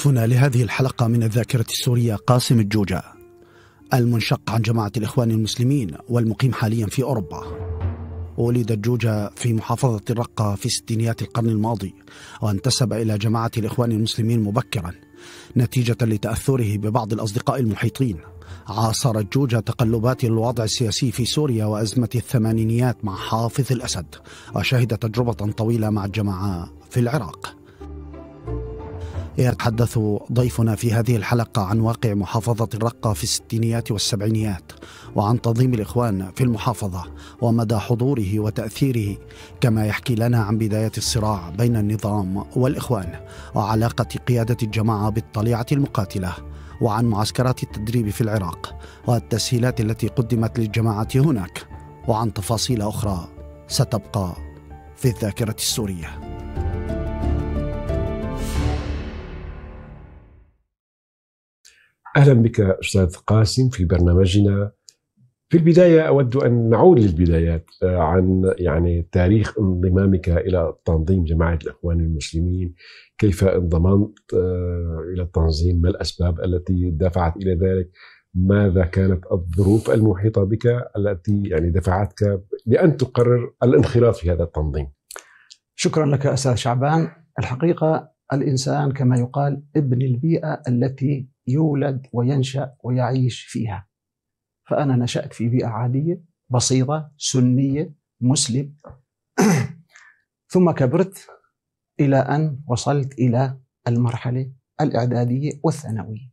ضيفنا لهذه الحلقة من الذاكرة السورية قاسم الجوجة المنشق عن جماعة الإخوان المسلمين والمقيم حاليا في أوروبا ولد الجوجة في محافظة الرقة في ستينيات القرن الماضي وانتسب إلى جماعة الإخوان المسلمين مبكرا نتيجة لتأثره ببعض الأصدقاء المحيطين عاصر الجوجة تقلبات الوضع السياسي في سوريا وأزمة الثمانينيات مع حافظ الأسد وشهد تجربة طويلة مع الجماعة في العراق يتحدث ضيفنا في هذه الحلقة عن واقع محافظة الرقة في الستينيات والسبعينيات وعن تنظيم الإخوان في المحافظة ومدى حضوره وتأثيره كما يحكي لنا عن بداية الصراع بين النظام والإخوان وعلاقة قيادة الجماعة بالطليعة المقاتلة وعن معسكرات التدريب في العراق والتسهيلات التي قدمت للجماعة هناك وعن تفاصيل أخرى ستبقى في الذاكرة السورية أهلا بك أستاذ قاسم في برنامجنا في البداية أود أن نعود للبدايات آه، عن يعني تاريخ انضمامك إلى تنظيم جماعة الإخوان المسلمين كيف انضممت آه، إلى التنظيم ما الأسباب التي دفعت إلى ذلك ماذا كانت الظروف المحيطة بك التي يعني دفعتك لأن تقرر الانخراط في هذا التنظيم شكرا لك أستاذ شعبان الحقيقة الانسان كما يقال ابن البيئه التي يولد وينشا ويعيش فيها. فانا نشات في بيئه عاديه بسيطه سنيه مسلم ثم كبرت الى ان وصلت الى المرحله الاعداديه والثانويه.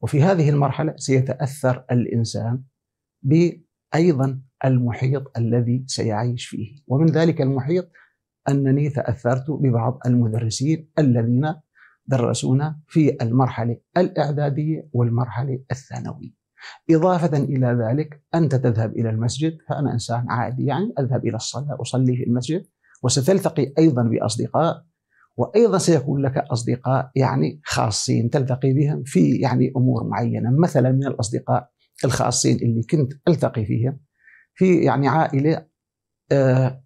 وفي هذه المرحله سيتاثر الانسان بايضا المحيط الذي سيعيش فيه، ومن ذلك المحيط أنني تأثرت ببعض المدرسين الذين درسونا في المرحلة الإعدادية والمرحلة الثانوية إضافة إلى ذلك أنت تذهب إلى المسجد فأنا إنسان عادي يعني أذهب إلى الصلاة أصلي في المسجد وستلتقي أيضا بأصدقاء وأيضا سيكون لك أصدقاء يعني خاصين تلتقي بهم في يعني أمور معينة مثلا من الأصدقاء الخاصين اللي كنت ألتقي فيهم في يعني عائلة آه،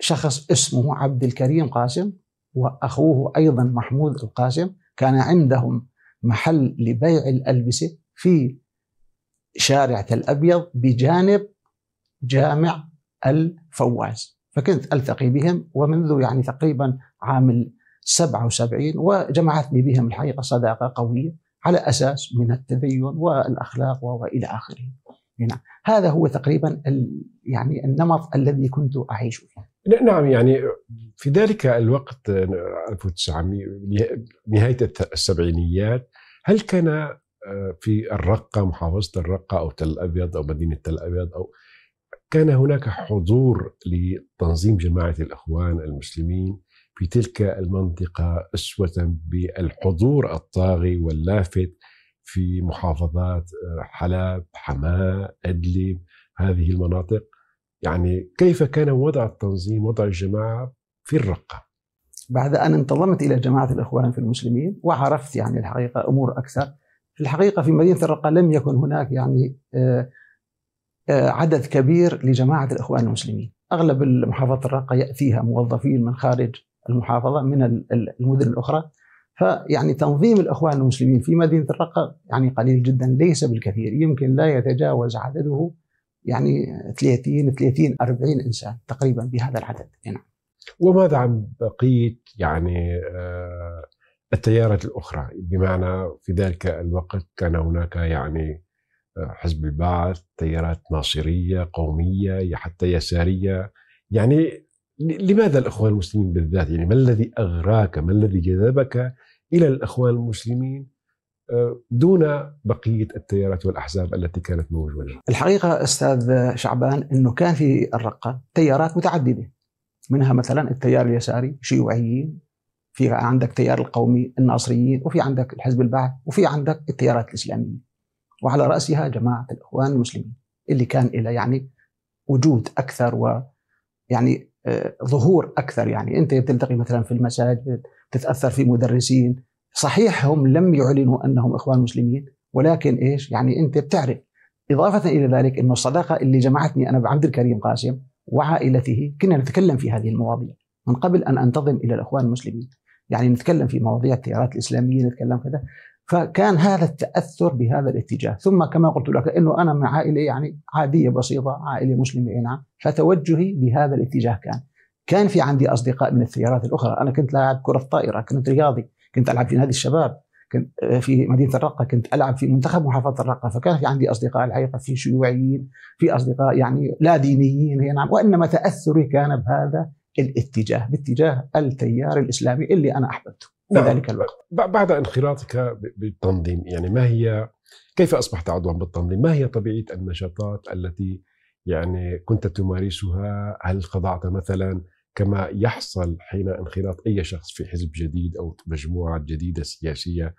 شخص اسمه عبد الكريم قاسم واخوه ايضا محمود القاسم كان عندهم محل لبيع الالبسه في شارع الابيض بجانب جامع الفواز فكنت التقي بهم ومنذ يعني تقريبا عام 77 وجمعتني بهم الحقيقه صداقه قويه على اساس من التدين والاخلاق والى اخره. نعم يعني هذا هو تقريبا يعني النمط الذي كنت اعيش فيه. نعم يعني في ذلك الوقت 1900 نهاية السبعينيات هل كان آه، في الرقة محافظة الرقة أو تل أبيض أو مدينة تل أبيض أو كان هناك حضور لتنظيم جماعة الإخوان المسلمين في تلك المنطقة أسوة بالحضور الطاغي واللافت في محافظات آه، حلب، حماة، إدلب، هذه المناطق يعني كيف كان وضع التنظيم وضع الجماعة في الرقة بعد أن انتظمت إلى جماعة الإخوان في المسلمين وعرفت يعني الحقيقة أمور أكثر في الحقيقة في مدينة الرقة لم يكن هناك يعني آه، آه، عدد كبير لجماعة الإخوان المسلمين أغلب محافظة الرقة يأتيها موظفين من خارج المحافظة من المدن الأخرى فيعني تنظيم الإخوان المسلمين في مدينة الرقة يعني قليل جدا ليس بالكثير يمكن لا يتجاوز عدده يعني 30 30 40 انسان تقريبا بهذا العدد نعم وماذا عن بقيه يعني آه، التيارات الاخرى بمعنى في ذلك الوقت كان هناك يعني آه، حزب البعث تيارات ناصريه قوميه حتى يساريه يعني لماذا الاخوان المسلمين بالذات يعني ما الذي اغراك ما الذي جذبك الى الاخوان المسلمين دون بقيه التيارات والاحزاب التي كانت موجوده. الحقيقه استاذ شعبان انه كان في الرقه تيارات متعدده منها مثلا التيار اليساري شيوعيين في عندك تيار القومي الناصريين وفي عندك الحزب البعث وفي عندك التيارات الاسلاميه وعلى راسها جماعه الاخوان المسلمين اللي كان لها يعني وجود اكثر و يعني آه، ظهور اكثر يعني انت بتلتقي مثلا في المساجد تتاثر في مدرسين صحيح هم لم يعلنوا انهم اخوان مسلمين ولكن ايش يعني انت بتعرف اضافه الى ذلك انه الصداقه اللي جمعتني انا بعبد الكريم قاسم وعائلته كنا نتكلم في هذه المواضيع من قبل ان انتظم الى الاخوان المسلمين يعني نتكلم في مواضيع التيارات الاسلاميه نتكلم كذا فكان هذا التاثر بهذا الاتجاه ثم كما قلت لك انه انا من عائله يعني عاديه بسيطه عائله مسلمه نعم فتوجهي بهذا الاتجاه كان كان في عندي اصدقاء من التيارات الاخرى انا كنت لاعب كره طائره كنت رياضي كنت العب في نادي الشباب كنت آه، في مدينه الرقه كنت العب في منتخب محافظه الرقه فكان في عندي اصدقاء الحقيقه في شيوعيين في اصدقاء يعني لا دينيين هي نعم وانما تاثري كان بهذا الاتجاه باتجاه التيار الاسلامي اللي انا احببته في نعم. ذلك الوقت بعد انخراطك بالتنظيم يعني ما هي كيف اصبحت عضوا بالتنظيم؟ ما هي طبيعه النشاطات التي يعني كنت تمارسها؟ هل خضعت مثلا كما يحصل حين انخراط اي شخص في حزب جديد او مجموعه جديده سياسيه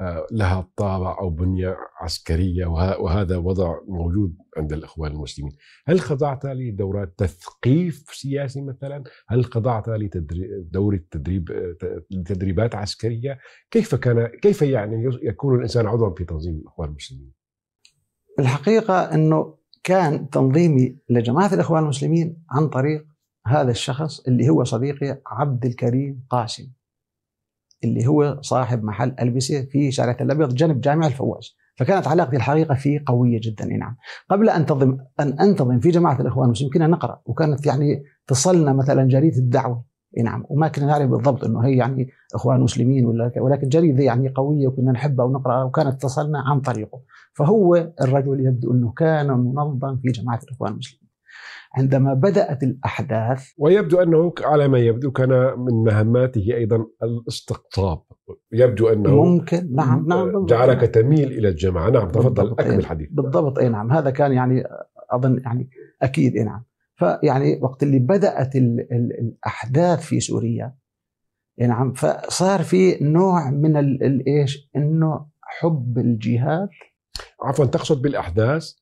آه، لها طابع او بنيه عسكريه وهذا وضع موجود عند الاخوان المسلمين، هل خضعت لدورات تثقيف سياسي مثلا؟ هل خضعت لدورة تدريب لتدريبات عسكريه؟ كيف كان كيف يعني يكون الانسان عضوا في تنظيم الاخوان المسلمين؟ الحقيقه انه كان تنظيمي لجماعه الاخوان المسلمين عن طريق هذا الشخص اللي هو صديقي عبد الكريم قاسم اللي هو صاحب محل ألبسة في شارع الأبيض أبيض جنب جامع الفواز فكانت علاقتي الحقيقة فيه قوية جدا نعم قبل أن أنتظم أن أنتظم في جماعة الإخوان المسلمين كنا نقرأ وكانت يعني تصلنا مثلا جريدة الدعوة نعم وما كنا نعرف بالضبط انه هي يعني اخوان مسلمين ولا ولكن جريده يعني قويه وكنا نحبها ونقراها وكانت تصلنا عن طريقه فهو الرجل يبدو انه كان منظم في جماعه الاخوان المسلمين عندما بدأت الأحداث ويبدو أنه على ما يبدو كان من مهماته أيضا الاستقطاب يبدو أنه ممكن نعم نعم آه، جعلك تميل إلى الجماعة نعم تفضل أكمل الحديث بالضبط أي نعم هذا كان يعني أظن يعني أكيد أي نعم فيعني وقت اللي بدأت الـ الـ الأحداث في سوريا أي نعم فصار في نوع من الإيش إنه حب الجهاد عفوا تقصد بالأحداث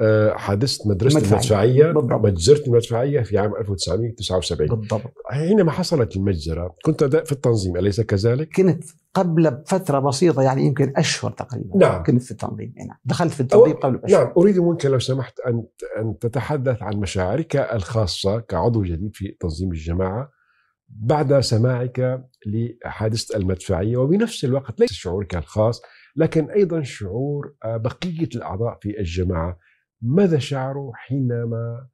آه، حادثه مدرسه المدفعيه, المدفعية المدفعيه في عام 1979 بالضبط حينما حصلت المجزره كنت في التنظيم اليس كذلك؟ كنت قبل فترة بسيطه يعني يمكن اشهر تقريبا نعم كنت في التنظيم إيه، نعم دخلت في التنظيم قبل أشهر نعم اريد منك لو سمحت ان ان تتحدث عن مشاعرك الخاصه كعضو جديد في تنظيم الجماعه بعد سماعك لحادثه المدفعيه وبنفس الوقت ليس شعورك الخاص لكن ايضا شعور آه، بقيه الاعضاء في الجماعه ماذا شعروا حينما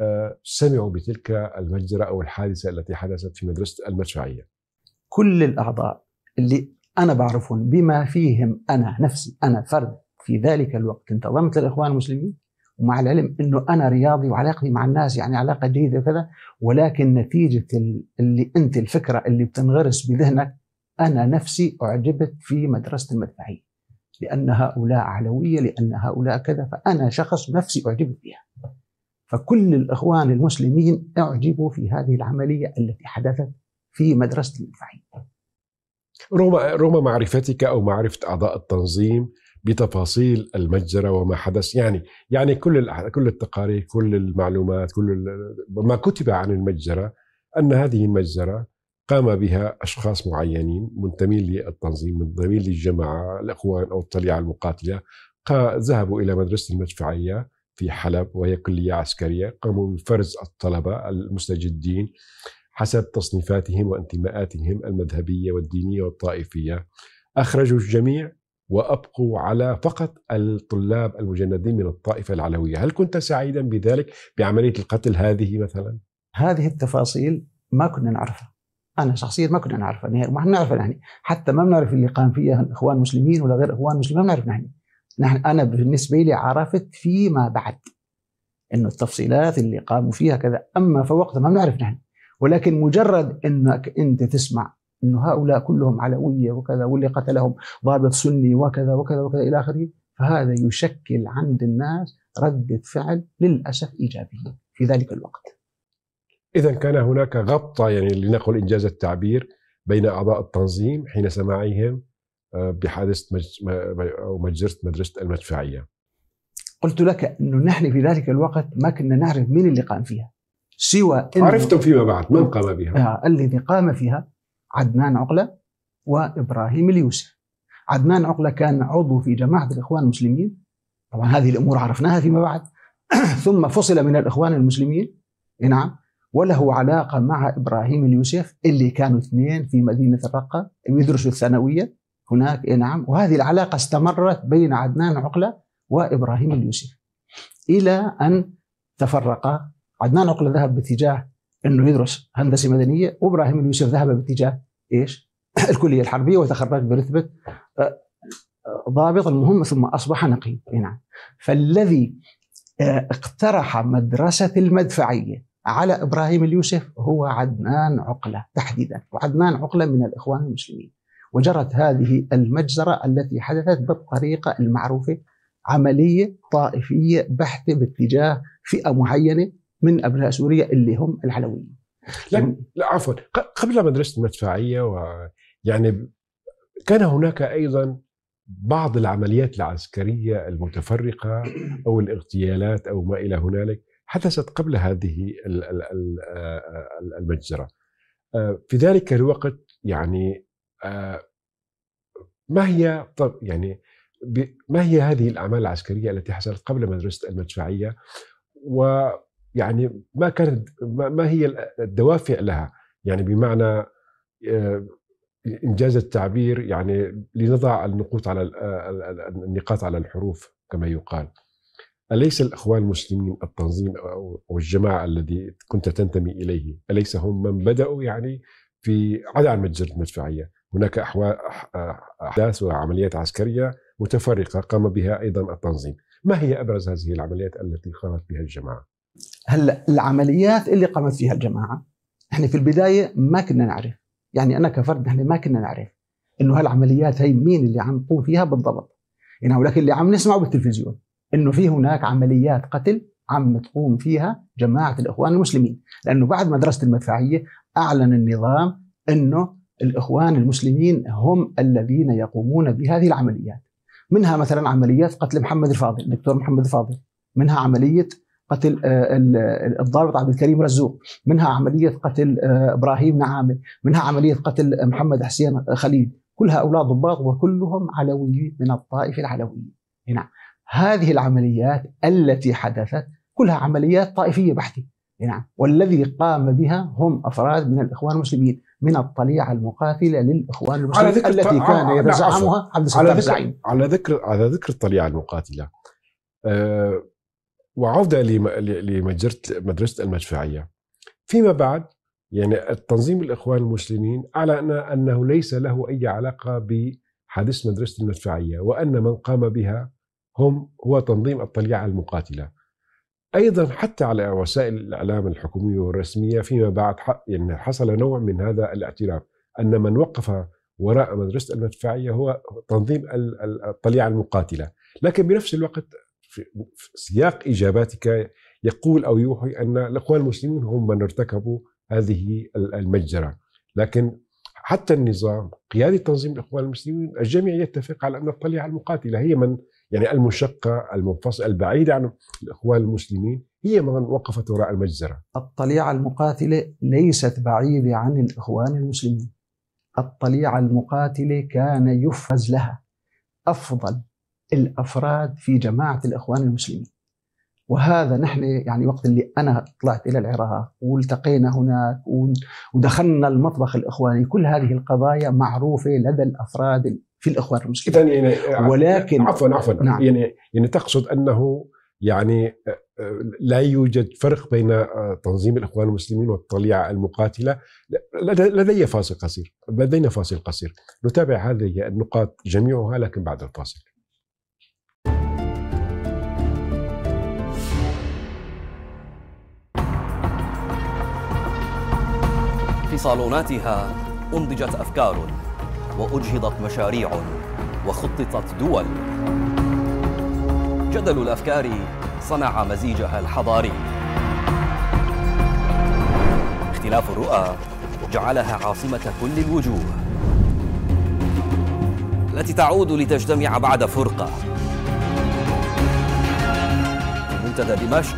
آه، سمعوا بتلك المجزرة أو الحادثة التي حدثت في مدرسة المدفعية كل الأعضاء اللي أنا بعرفهم بما فيهم أنا نفسي أنا فرد في ذلك الوقت انتظمت للإخوان المسلمين ومع العلم أنه أنا رياضي وعلاقتي مع الناس يعني علاقة جيدة وكذا ولكن نتيجة اللي أنت الفكرة اللي بتنغرس بذهنك أنا نفسي أعجبت في مدرسة المدفعية لأن هؤلاء علوية لأن هؤلاء كذا فأنا شخص نفسي أعجب بها فكل الإخوان المسلمين أعجبوا في هذه العملية التي حدثت في مدرسة المنفعية رغم رغم معرفتك أو معرفة أعضاء التنظيم بتفاصيل المجزرة وما حدث يعني يعني كل كل التقارير كل المعلومات كل ما كتب عن المجزرة أن هذه المجزرة قام بها أشخاص معينين منتمين للتنظيم منتمين للجماعة الأخوان أو الطليعة المقاتلة ذهبوا إلى مدرسة المدفعية في حلب وهي كلية عسكرية قاموا بفرز الطلبة المستجدين حسب تصنيفاتهم وانتماءاتهم المذهبية والدينية والطائفية أخرجوا الجميع وأبقوا على فقط الطلاب المجندين من الطائفة العلوية هل كنت سعيدا بذلك بعملية القتل هذه مثلا؟ هذه التفاصيل ما كنا نعرفها انا شخصيا ما كنا نعرفها نهائي ما نعرف نحن حتى ما بنعرف اللي قام فيها الاخوان المسلمين ولا غير اخوان مسلمين ما بنعرف نحن نحن انا بالنسبه لي عرفت فيما بعد انه التفصيلات اللي قاموا فيها كذا اما فوقتها ما بنعرف نحن ولكن مجرد انك انت تسمع انه هؤلاء كلهم علويه وكذا واللي قتلهم ضابط سني وكذا وكذا وكذا الى اخره فهذا يشكل عند الناس رده فعل للاسف ايجابيه في ذلك الوقت إذا كان هناك غبطة يعني لنقل إنجاز التعبير بين أعضاء التنظيم حين سماعهم آه، بحادثة أو مجزرة مدرسة المدفعية قلت لك أنه نحن في ذلك الوقت ما كنا نعرف مين اللي قام فيها سوى عرفتم فيما بعد من قام بها آه، الذي قام فيها عدنان عقلة وإبراهيم اليوسف عدنان عقلة كان عضو في جماعة الإخوان المسلمين طبعا هذه الأمور عرفناها فيما بعد ثم فصل من الإخوان المسلمين نعم وله علاقة مع إبراهيم اليوسف اللي كانوا اثنين في مدينة الرقة يدرسوا الثانوية هناك إيه نعم وهذه العلاقة استمرت بين عدنان عقلة وإبراهيم اليوسف إلى أن تفرقا عدنان عقلة ذهب باتجاه أنه يدرس هندسة مدنية وإبراهيم اليوسف ذهب باتجاه إيش الكلية الحربية وتخرج برتبة آه، ضابط المهم ثم أصبح نقيب إيه نعم فالذي آه، اقترح مدرسة المدفعية على ابراهيم اليوسف هو عدنان عقله تحديدا وعدنان عقله من الاخوان المسلمين وجرت هذه المجزره التي حدثت بالطريقه المعروفه عمليه طائفيه بحته باتجاه فئه معينه من ابناء سوريا اللي هم العلويين. لا, يعني لا عفوا قبل مدرسه المدفعيه و يعني كان هناك ايضا بعض العمليات العسكريه المتفرقه او الاغتيالات او ما الى هنالك حدثت قبل هذه المجزرة آه، في ذلك الوقت يعني آه، ما هي طب يعني ما هي هذه الأعمال العسكرية التي حصلت قبل مدرسة المدفعية ويعني ما كانت ما هي الدوافع لها يعني بمعنى آه، إنجاز التعبير يعني لنضع النقوط على النقاط على الحروف كما يقال أليس الأخوان المسلمين التنظيم أو الجماعة الذي كنت تنتمي إليه أليس هم من بدأوا يعني في عدا عن مجزرة المدفعية هناك أحداث وعمليات عسكرية متفرقة قام بها أيضا التنظيم ما هي أبرز هذه العمليات التي قامت بها الجماعة؟ هلا العمليات اللي قامت فيها الجماعة احنا في البداية ما كنا نعرف يعني أنا كفرد احنا ما كنا نعرف انه هالعمليات هي مين اللي عم يقوم فيها بالضبط يعني ولكن اللي عم نسمعه بالتلفزيون انه في هناك عمليات قتل عم تقوم فيها جماعه الاخوان المسلمين، لانه بعد مدرسه المدفعيه اعلن النظام انه الاخوان المسلمين هم الذين يقومون بهذه العمليات. منها مثلا عمليات قتل محمد الفاضل، الدكتور محمد الفاضل، منها عمليه قتل آه، الضابط عبد الكريم رزوق منها عملية قتل آه، إبراهيم نعامل منها عملية قتل محمد حسين خليل كل هؤلاء ضباط وكلهم علويين من الطائفة العلوية نعم هذه العمليات التي حدثت كلها عمليات طائفيه بحته نعم والذي قام بها هم افراد من الاخوان المسلمين من الطليعه المقاتله للاخوان المسلمين على ذكر التي كان آه، آه، نعم، يزعمها عبد الزعيم على ذكر على ذكر الطليعه المقاتله أه وعوده مدرسه المدفعيه فيما بعد يعني التنظيم الاخوان المسلمين اعلن انه ليس له اي علاقه بحادث مدرسه المدفعيه وان من قام بها هم هو تنظيم الطليعة المقاتلة أيضا حتى على وسائل الإعلام الحكومية والرسمية فيما بعد يعني حصل نوع من هذا الاعتراف أن من وقف وراء مدرسة المدفعية هو تنظيم الطليعة المقاتلة لكن بنفس الوقت في سياق إجاباتك يقول أو يوحي أن الإخوان المسلمين هم من ارتكبوا هذه المجزرة لكن حتى النظام قيادة تنظيم الإخوان المسلمين الجميع يتفق على أن الطليعة المقاتلة هي من يعني المشقة المنفصلة البعيدة عن الإخوان المسلمين هي من وقفت وراء المجزرة الطليعة المقاتلة ليست بعيدة عن الإخوان المسلمين الطليعة المقاتلة كان يفرز لها أفضل الأفراد في جماعة الإخوان المسلمين وهذا نحن يعني وقت اللي أنا طلعت إلى العراق والتقينا هناك ودخلنا المطبخ الإخواني كل هذه القضايا معروفة لدى الأفراد في الاخوان المسلمين يعني ولكن عفوا عفوا نعم. يعني يعني تقصد انه يعني لا يوجد فرق بين آه، تنظيم الاخوان المسلمين والطليعه المقاتله لدي فاصل قصير لدينا فاصل قصير نتابع هذه النقاط جميعها لكن بعد الفاصل في صالوناتها انضجت افكار وأجهضت مشاريع وخططت دول جدل الأفكار صنع مزيجها الحضاري اختلاف الرؤى جعلها عاصمة كل الوجوه التي تعود لتجتمع بعد فرقة منتدى دمشق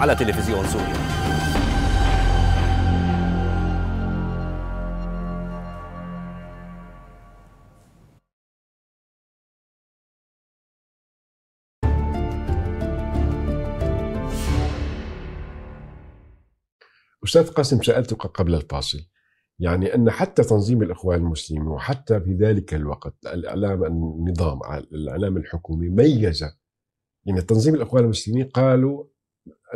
على تلفزيون سوريا أستاذ قاسم سألتك قبل الفاصل يعني أن حتى تنظيم الإخوان المسلمين وحتى في ذلك الوقت الإعلام النظام الإعلام الحكومي ميز يعني تنظيم الإخوان المسلمين قالوا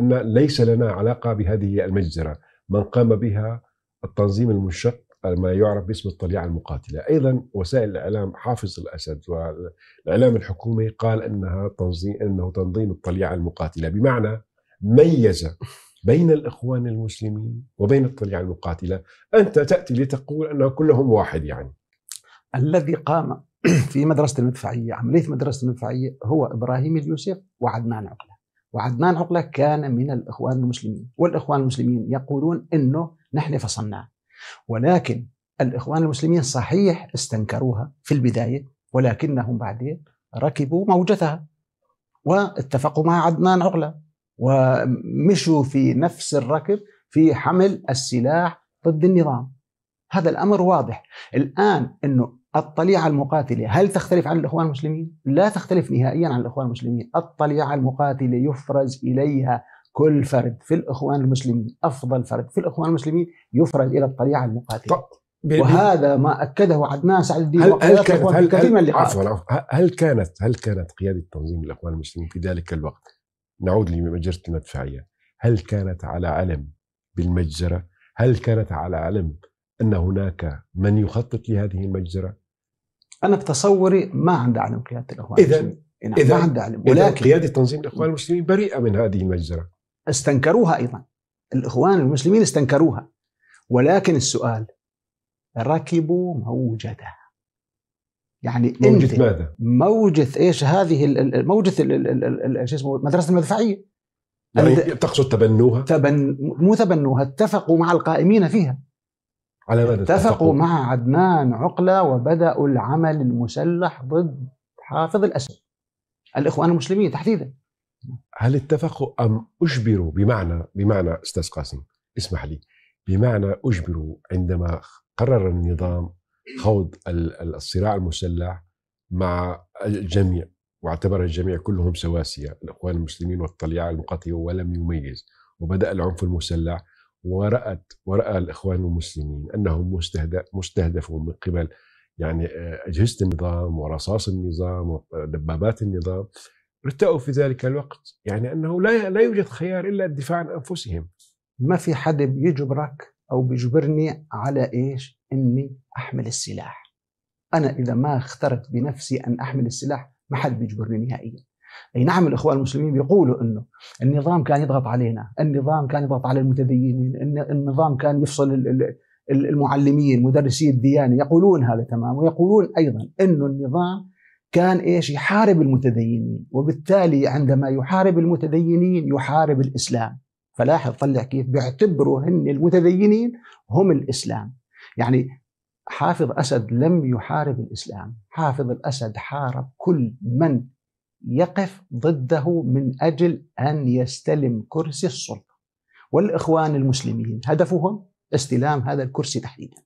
أن ليس لنا علاقة بهذه المجزرة من قام بها التنظيم المنشق ما يعرف باسم الطليعة المقاتلة أيضا وسائل الإعلام حافظ الأسد والإعلام الحكومي قال أنها تنظيم أنه تنظيم الطليعة المقاتلة بمعنى ميز بين الإخوان المسلمين وبين الطليعة المقاتلة أنت تأتي لتقول أنه كلهم واحد يعني الذي قام في مدرسة المدفعية عملية مدرسة المدفعية هو إبراهيم اليوسف وعدنان عقلة وعدنان عقلة كان من الإخوان المسلمين والإخوان المسلمين يقولون أنه نحن فصلناه ولكن الإخوان المسلمين صحيح استنكروها في البداية ولكنهم بعدين ركبوا موجتها واتفقوا مع عدنان عقلة ومشوا في نفس الركب في حمل السلاح ضد النظام هذا الامر واضح الان انه الطليعه المقاتله هل تختلف عن الاخوان المسلمين؟ لا تختلف نهائيا عن الاخوان المسلمين، الطليعه المقاتله يفرز اليها كل فرد في الاخوان المسلمين، افضل فرد في الاخوان المسلمين يفرز الى الطليعه المقاتله. طب وهذا ما اكده عدنان سعد الدين هل, هل كانت هل هل, هل, هل كانت هل كانت قياده تنظيم الاخوان المسلمين في ذلك الوقت نعود لمجزرة المدفعية هل كانت على علم بالمجزرة؟ هل كانت على علم أن هناك من يخطط لهذه المجزرة؟ أنا في تصوري ما عند علم قيادة الإخوان إذا إذا نعم، ما عنده علم ولكن قيادة تنظيم الإخوان المسلمين بريئة من هذه المجزرة استنكروها أيضا الإخوان المسلمين استنكروها ولكن السؤال ركبوا موجته يعني موجة ماذا؟ موجة ايش هذه موجة شو اسمه مدرسة المدفعية يعني تقصد تبنوها؟ تبن مو تبنوها اتفقوا مع القائمين فيها على ماذا اتفقوا مع عدنان عقلة وبدأوا العمل المسلح ضد حافظ الأسد الإخوان المسلمين تحديدا هل اتفقوا أم أجبروا بمعنى بمعنى أستاذ قاسم اسمح لي بمعنى أجبروا عندما قرر النظام خوض الصراع المسلح مع الجميع واعتبر الجميع كلهم سواسية الإخوان المسلمين والطليعة المقاتلة ولم يميز وبدأ العنف المسلح ورأت ورأى الإخوان المسلمين أنهم مستهدفون من قبل يعني آه، أجهزة النظام ورصاص النظام ودبابات النظام ارتأوا في ذلك الوقت يعني أنه لا لا يوجد خيار إلا الدفاع عن أنفسهم ما في حد بيجبرك أو بيجبرني على إيش اني احمل السلاح انا اذا ما اخترت بنفسي ان احمل السلاح ما حد بيجبرني نهائيا اي نعم الاخوان المسلمين بيقولوا انه النظام كان يضغط علينا، النظام كان يضغط على المتدينين، النظام كان يفصل المعلمين، مدرسي الديانه، يقولون هذا تمام ويقولون ايضا انه النظام كان ايش؟ يحارب المتدينين، وبالتالي عندما يحارب المتدينين يحارب الاسلام. فلاحظ طلع كيف بيعتبروا هن المتدينين هم الاسلام. يعني حافظ أسد لم يحارب الإسلام حافظ الأسد حارب كل من يقف ضده من أجل أن يستلم كرسي السلطة والإخوان المسلمين هدفهم استلام هذا الكرسي تحديدا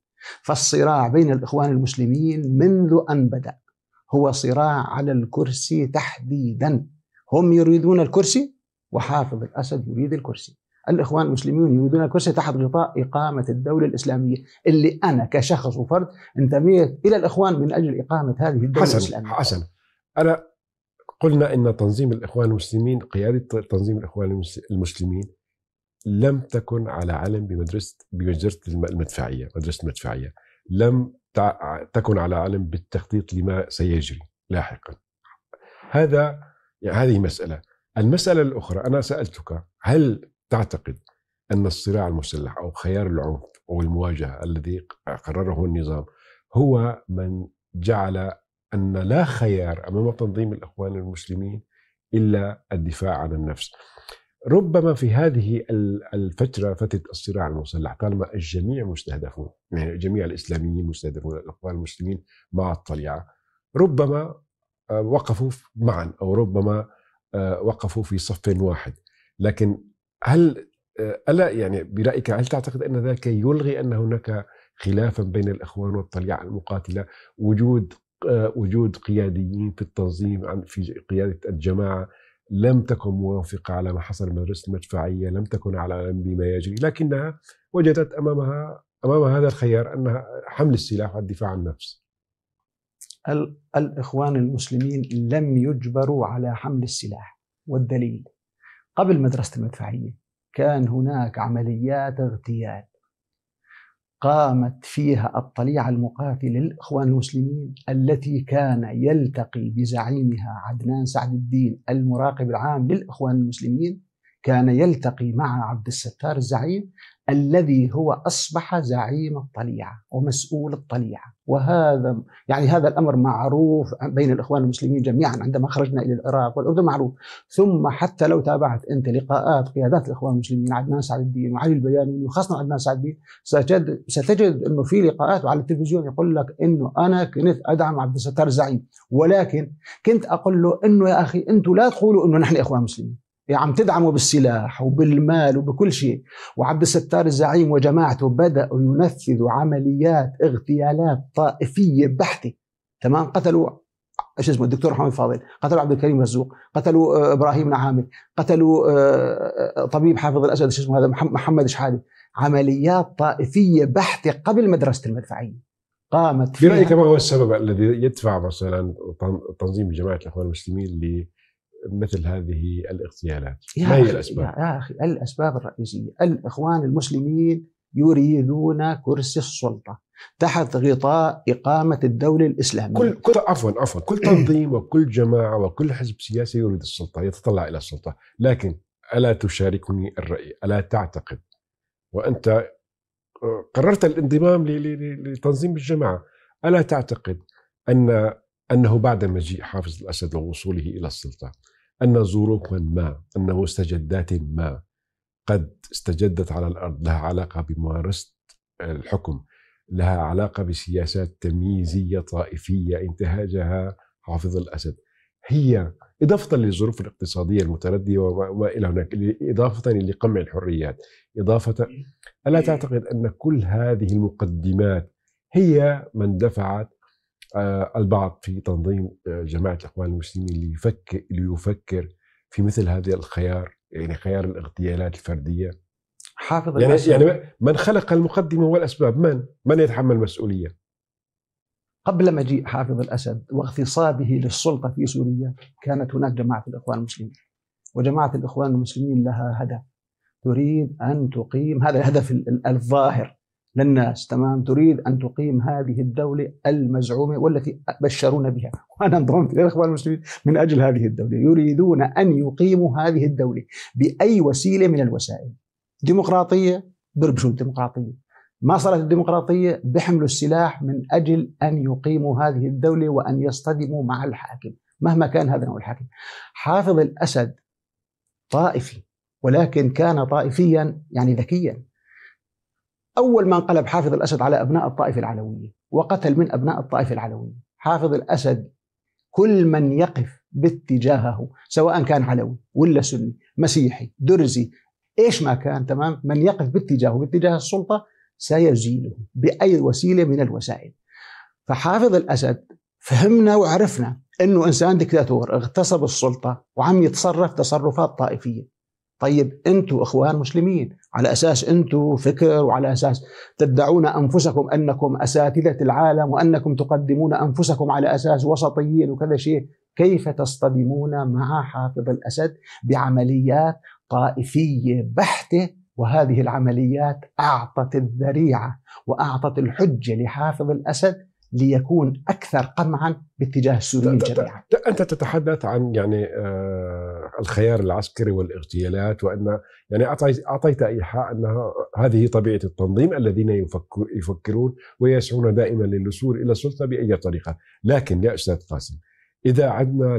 فالصراع بين الإخوان المسلمين منذ أن بدأ هو صراع على الكرسي تحديدا هم يريدون الكرسي وحافظ الأسد يريد الكرسي الاخوان المسلمين يريدون الكرسي تحت غطاء اقامه الدوله الاسلاميه اللي انا كشخص وفرد انتميت الى الاخوان من اجل اقامه هذه الدوله حسن الاسلاميه حسن انا قلنا ان تنظيم الاخوان المسلمين قياده تنظيم الاخوان المسلمين لم تكن على علم بمدرسه بمدرسه المدفعيه مدرسه المدفعيه لم تكن على علم بالتخطيط لما سيجري لاحقا هذا يعني هذه مساله المساله الاخرى انا سالتك هل تعتقد أن الصراع المسلح أو خيار العنف أو المواجهة الذي قرره النظام هو من جعل أن لا خيار أمام تنظيم الإخوان المسلمين إلا الدفاع عن النفس ربما في هذه الفترة فترة الصراع المسلح طالما الجميع مستهدفون يعني جميع الإسلاميين مستهدفون الإخوان المسلمين مع الطليعة ربما آه، وقفوا معا أو ربما آه، وقفوا في صف واحد لكن هل آه، ألا يعني برأيك هل تعتقد أن ذلك يلغي أن هناك خلافا بين الإخوان والطليعة المقاتلة وجود آه، وجود قياديين في التنظيم عن في قيادة الجماعة لم تكن موافقة على ما حصل المدرسة المدفعية لم تكن على بما يجري لكنها وجدت أمامها أمام هذا الخيار أنها حمل السلاح والدفاع عن النفس الإخوان المسلمين لم يجبروا على حمل السلاح والدليل قبل مدرسة المدفعية كان هناك عمليات اغتيال قامت فيها الطليعة المقاتلة للإخوان المسلمين التي كان يلتقي بزعيمها عدنان سعد الدين المراقب العام للإخوان المسلمين كان يلتقي مع عبد الستار الزعيم الذي هو أصبح زعيم الطليعة ومسؤول الطليعة وهذا يعني هذا الأمر معروف بين الإخوان المسلمين جميعا عندما خرجنا إلى العراق والأردن معروف ثم حتى لو تابعت أنت لقاءات قيادات الإخوان المسلمين عدنان سعد الدين وعلي البياني وخاصة عدنان سعد الدين ستجد, ستجد أنه في لقاءات على التلفزيون يقول لك أنه أنا كنت أدعم عبد الستار الزعيم ولكن كنت أقول له أنه يا أخي أنتم لا تقولوا أنه نحن إخوان مسلمين يعني عم تدعمه بالسلاح وبالمال وبكل شيء وعبد الستار الزعيم وجماعته بدأوا ينفذوا عمليات اغتيالات طائفية بحتة تمام قتلوا ايش اسمه الدكتور محمد فاضل قتلوا عبد الكريم مرزوق قتلوا آه، ابراهيم نعامي قتلوا آه، آه، طبيب حافظ الاسد شو اسمه هذا محمد شحالي عمليات طائفيه بحته قبل مدرسه المدفعيه قامت فيها برايك ما هو السبب الذي يدفع مثلا تنظيم جماعه الاخوان المسلمين مثل هذه الاغتيالات ما هي الأسباب؟ يا أخي الأسباب الرئيسية الإخوان المسلمين يريدون كرسي السلطة تحت غطاء إقامة الدولة الإسلامية كل, كل عفوا عفوا كل إيه. تنظيم وكل جماعة وكل حزب سياسي يريد السلطة يتطلع إلى السلطة لكن ألا تشاركني الرأي ألا تعتقد وأنت آه، قررت الانضمام لتنظيم الجماعة ألا تعتقد أن أنه بعد مجيء حافظ الأسد ووصوله إلى السلطة أن ظروفا ما أن مستجدات ما قد استجدت على الأرض لها علاقة بممارسة الحكم لها علاقة بسياسات تمييزية طائفية انتهاجها حافظ الأسد هي إضافة للظروف الاقتصادية المتردية وما إلى هناك إضافة لقمع الحريات إضافة ألا إيه. تعتقد أن كل هذه المقدمات هي من دفعت آه، البعض في تنظيم آه، جماعه الاخوان المسلمين ليفكر ليفكر في مثل هذا الخيار يعني خيار الاغتيالات الفرديه حافظ يعني يعني من خلق المقدمه والاسباب من؟ من يتحمل المسؤوليه؟ قبل مجيء حافظ الاسد واغتصابه للسلطه في سوريا كانت هناك جماعه الاخوان المسلمين وجماعه الاخوان المسلمين لها هدف تريد ان تقيم هذا الهدف الظاهر للناس تمام تريد أن تقيم هذه الدولة المزعومة والتي بشرونا بها وأنا انضممت إلى الإخوان المسلمين من أجل هذه الدولة يريدون أن يقيموا هذه الدولة بأي وسيلة من الوسائل ديمقراطية بربشوا الديمقراطية ما صارت الديمقراطية بحملوا السلاح من أجل أن يقيموا هذه الدولة وأن يصطدموا مع الحاكم مهما كان هذا هو الحاكم حافظ الأسد طائفي ولكن كان طائفيا يعني ذكيا أول ما انقلب حافظ الأسد على أبناء الطائفة العلوية وقتل من أبناء الطائفة العلوية حافظ الأسد كل من يقف باتجاهه سواء كان علوي ولا سني مسيحي درزي ايش ما كان تمام من يقف باتجاهه باتجاه السلطه سيزيله باي وسيله من الوسائل فحافظ الاسد فهمنا وعرفنا انه انسان دكتاتور اغتصب السلطه وعم يتصرف تصرفات طائفيه طيب أنتوا اخوان مسلمين على أساس أنتم فكر وعلى أساس تدعون أنفسكم أنكم أساتذة العالم وأنكم تقدمون أنفسكم على أساس وسطيين وكذا شيء كيف تصطدمون مع حافظ الأسد بعمليات طائفية بحتة وهذه العمليات أعطت الذريعة وأعطت الحجة لحافظ الأسد ليكون أكثر قمعا باتجاه السوريين جميعا أنت تتحدث عن يعني آه الخيار العسكري والاغتيالات وان يعني اعطيت ايحاء انها هذه طبيعه التنظيم الذين يفكر يفكرون ويسعون دائما للوصول الى السلطه باي طريقه، لكن يا استاذ قاسم اذا عدنا آه،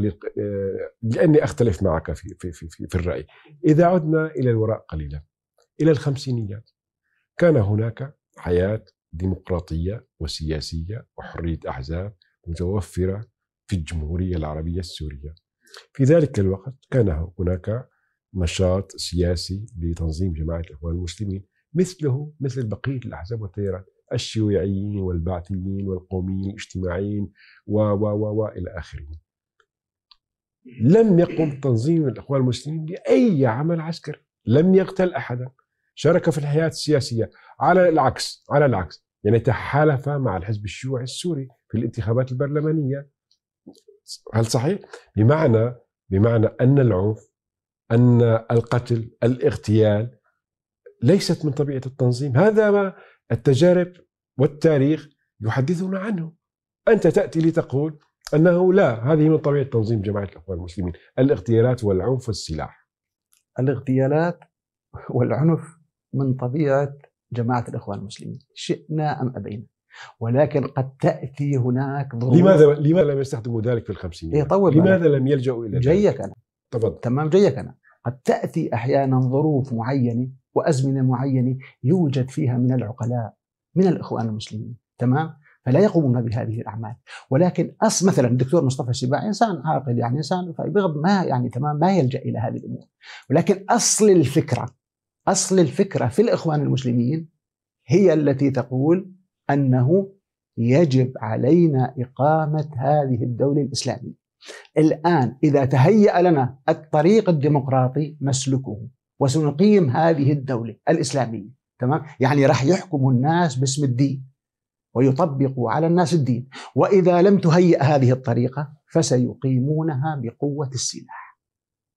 لاني اختلف معك في في في, في, في الراي، اذا عدنا الى الوراء قليلا الى الخمسينيات كان هناك حياه ديمقراطيه وسياسيه وحريه احزاب متوفره في الجمهوريه العربيه السوريه في ذلك الوقت كان هناك نشاط سياسي لتنظيم جماعة الإخوان المسلمين مثله مثل بقية الأحزاب والتيارات الشيوعيين والبعثيين والقوميين الاجتماعيين و و و والى اخره. لم يقم تنظيم الاخوان المسلمين باي عمل عسكري، لم يقتل احدا، شارك في الحياه السياسيه، على العكس على العكس، يعني تحالف مع الحزب الشيوعي السوري في الانتخابات البرلمانيه هل صحيح؟ بمعنى بمعنى ان العنف ان القتل الاغتيال ليست من طبيعه التنظيم هذا ما التجارب والتاريخ يحدثنا عنه انت تاتي لتقول انه لا هذه من طبيعه تنظيم جماعه الاخوان المسلمين الاغتيالات والعنف والسلاح الاغتيالات والعنف من طبيعه جماعه الاخوان المسلمين شئنا ام ابينا ولكن قد تاتي هناك ظروف لماذا لماذا لم يستخدموا ذلك في الخمسينيات؟ إيه طول لماذا لم يلجأوا الى جيك انا تفضل تمام جيك انا قد تاتي احيانا ظروف معينه وازمنه معينه يوجد فيها من العقلاء من الاخوان المسلمين تمام؟ فلا يقومون بهذه الاعمال ولكن أص مثلا الدكتور مصطفى سباع انسان عاقل يعني انسان بغض ما يعني تمام ما يلجا الى هذه الامور ولكن اصل الفكره اصل الفكره في الاخوان المسلمين هي التي تقول أنه يجب علينا إقامة هذه الدولة الإسلامية الآن إذا تهيأ لنا الطريق الديمقراطي نسلكه وسنقيم هذه الدولة الإسلامية تمام يعني راح يحكم الناس باسم الدين ويطبقوا على الناس الدين وإذا لم تهيأ هذه الطريقة فسيقيمونها بقوة السلاح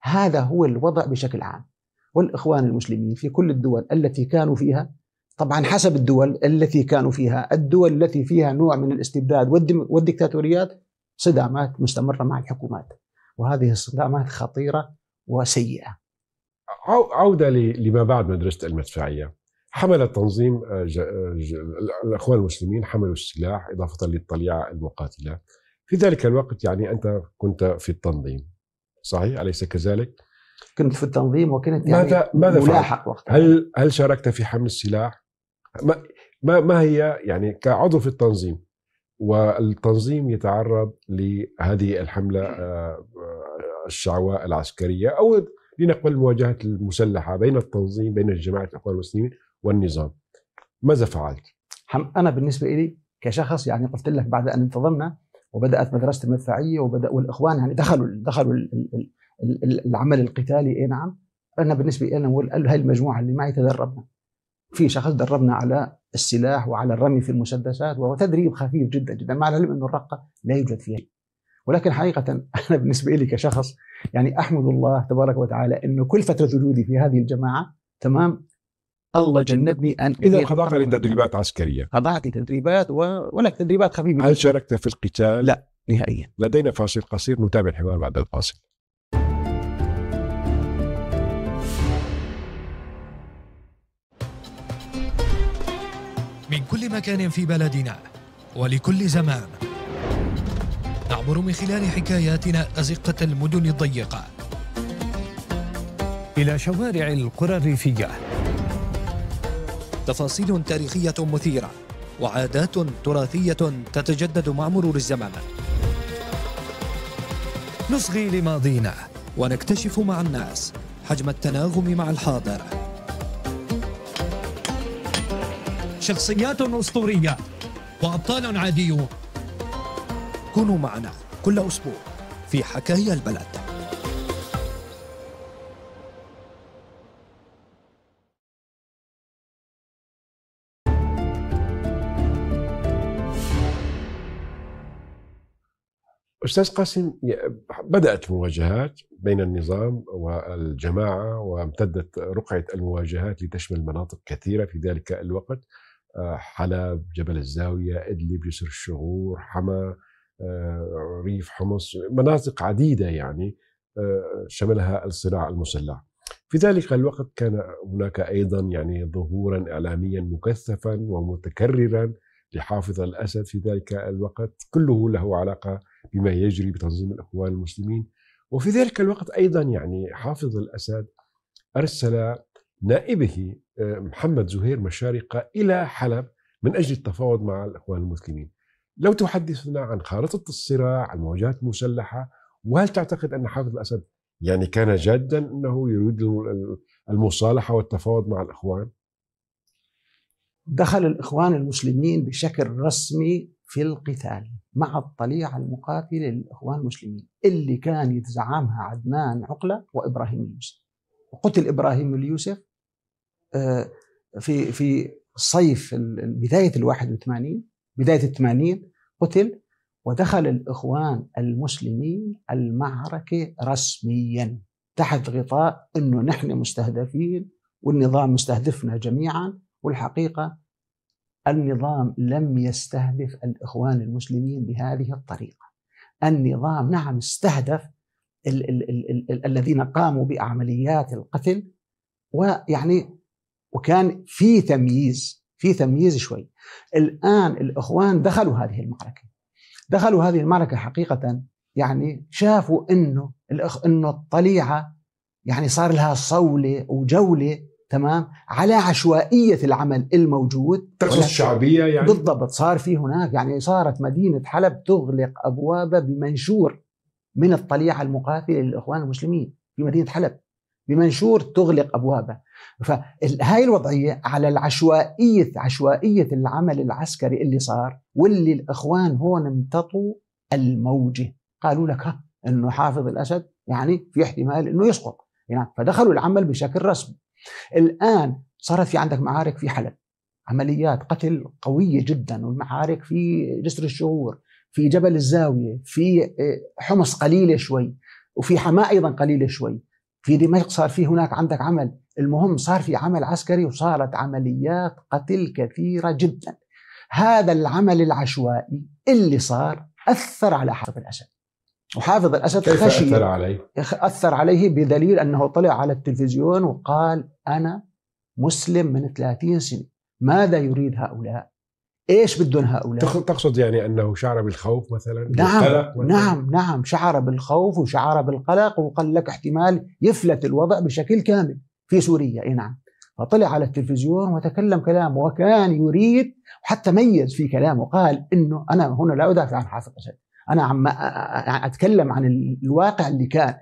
هذا هو الوضع بشكل عام والإخوان المسلمين في كل الدول التي كانوا فيها طبعا حسب الدول التي كانوا فيها الدول التي فيها نوع من الاستبداد والديكتاتوريات صدامات مستمرة مع الحكومات وهذه الصدامات خطيرة وسيئة عودة لما بعد مدرسة المدفعية حمل التنظيم آه، آه، الأخوان المسلمين حملوا السلاح إضافة للطليعة المقاتلة في ذلك الوقت يعني أنت كنت في التنظيم صحيح أليس كذلك؟ كنت في التنظيم وكنت يعني ماذا ماذا ملاحق وقتها هل هل شاركت في حمل السلاح؟ ما ما ما هي يعني كعضو في التنظيم والتنظيم يتعرض لهذه الحمله آه، آه، الشعواء العسكريه او لنقل المواجهات المسلحه بين التنظيم بين جماعه الاخوان المسلمين والنظام ماذا فعلت؟ انا بالنسبه لي كشخص يعني قلت لك بعد ان انتظمنا وبدات مدرسه المدفعيه وبدا والاخوان يعني دخلوا دخلوا العمل القتالي اي نعم انا بالنسبه لي انا وهي المجموعه اللي معي تدربنا في شخص دربنا على السلاح وعلى الرمي في المسدسات وهو تدريب خفيف جدا جدا مع العلم انه الرقه لا يوجد فيها ولكن حقيقه انا بالنسبه لي كشخص يعني احمد الله تبارك وتعالى انه كل فتره وجودي في هذه الجماعه تمام الله جنبني ان اذا خضعت لتدريبات عسكريه خضعت لتدريبات ولك تدريبات خفيفه هل شاركت في القتال؟ لا نهائيا لدينا فاصل قصير نتابع الحوار بعد الفاصل من كل مكان في بلدنا ولكل زمان نعبر من خلال حكاياتنا أزقة المدن الضيقة إلى شوارع القرى الريفية تفاصيل تاريخية مثيرة وعادات تراثية تتجدد مع مرور الزمن نصغي لماضينا ونكتشف مع الناس حجم التناغم مع الحاضر شخصيات أسطورية وأبطال عاديون كونوا معنا كل أسبوع في حكاية البلد استاذ قاسم بدات مواجهات بين النظام والجماعه وامتدت رقعه المواجهات لتشمل مناطق كثيره في ذلك الوقت آه، حلب جبل الزاوية إدلب جسر الشغور حما آه، ريف حمص مناطق عديدة يعني آه، شملها الصراع المسلح في ذلك الوقت كان هناك أيضا يعني ظهورا إعلاميا مكثفا ومتكررا لحافظ الأسد في ذلك الوقت كله له علاقة بما يجري بتنظيم الإخوان المسلمين وفي ذلك الوقت أيضا يعني حافظ الأسد أرسل نائبه آه، محمد زهير مشارقة إلى حلب من أجل التفاوض مع الإخوان المسلمين لو تحدثنا عن خارطة الصراع المواجهات المسلحة وهل تعتقد أن حافظ الأسد يعني كان جادا أنه يريد المصالحة والتفاوض مع الإخوان دخل الإخوان المسلمين بشكل رسمي في القتال مع الطليعة المقاتلة للإخوان المسلمين اللي كان يتزعمها عدنان عقلة وإبراهيم اليوسف وقتل إبراهيم اليوسف آه، في في صيف بدايه ال 81 بدايه الثمانين قتل ودخل الاخوان المسلمين المعركه رسميا تحت غطاء انه نحن مستهدفين والنظام مستهدفنا جميعا والحقيقه النظام لم يستهدف الاخوان المسلمين بهذه الطريقه. النظام نعم استهدف الـ الـ الـ الـ الذين قاموا بعمليات القتل ويعني وكان في تمييز في تمييز شوي الان الاخوان دخلوا هذه المعركه دخلوا هذه المعركه حقيقه يعني شافوا انه الأخ انه الطليعه يعني صار لها صوله وجوله تمام على عشوائيه العمل الموجود تقصد الشعبيه يعني بالضبط صار في هناك يعني صارت مدينه حلب تغلق ابوابها بمنشور من الطليعه المقاتله للاخوان المسلمين في مدينه حلب بمنشور تغلق ابوابه فهاي الوضعيه على العشوائيه عشوائيه العمل العسكري اللي صار واللي الاخوان هون امتطوا الموجه قالوا لك ها انه حافظ الاسد يعني في احتمال انه يسقط يعني فدخلوا العمل بشكل رسمي الان صارت في عندك معارك في حلب عمليات قتل قويه جدا والمعارك في جسر الشهور في جبل الزاويه في آه، حمص قليله شوي وفي حماه ايضا قليله شوي في دمشق صار في هناك عندك عمل المهم صار في عمل عسكري وصارت عمليات قتل كثيرة جدا هذا العمل العشوائي اللي صار أثر على حافظ الأسد وحافظ الأسد كيف خشي أثر عليه؟ أثر عليه بدليل أنه طلع على التلفزيون وقال أنا مسلم من 30 سنة ماذا يريد هؤلاء؟ ايش بدهم هؤلاء؟ تقصد يعني انه شعر بالخوف مثلا؟ نعم نعم نعم شعر بالخوف وشعر بالقلق وقال لك احتمال يفلت الوضع بشكل كامل في سوريا اي نعم فطلع على التلفزيون وتكلم كلام وكان يريد وحتى ميز في كلامه قال انه انا هنا لا ادافع عن حافظ اسد انا عم اتكلم عن الواقع اللي كان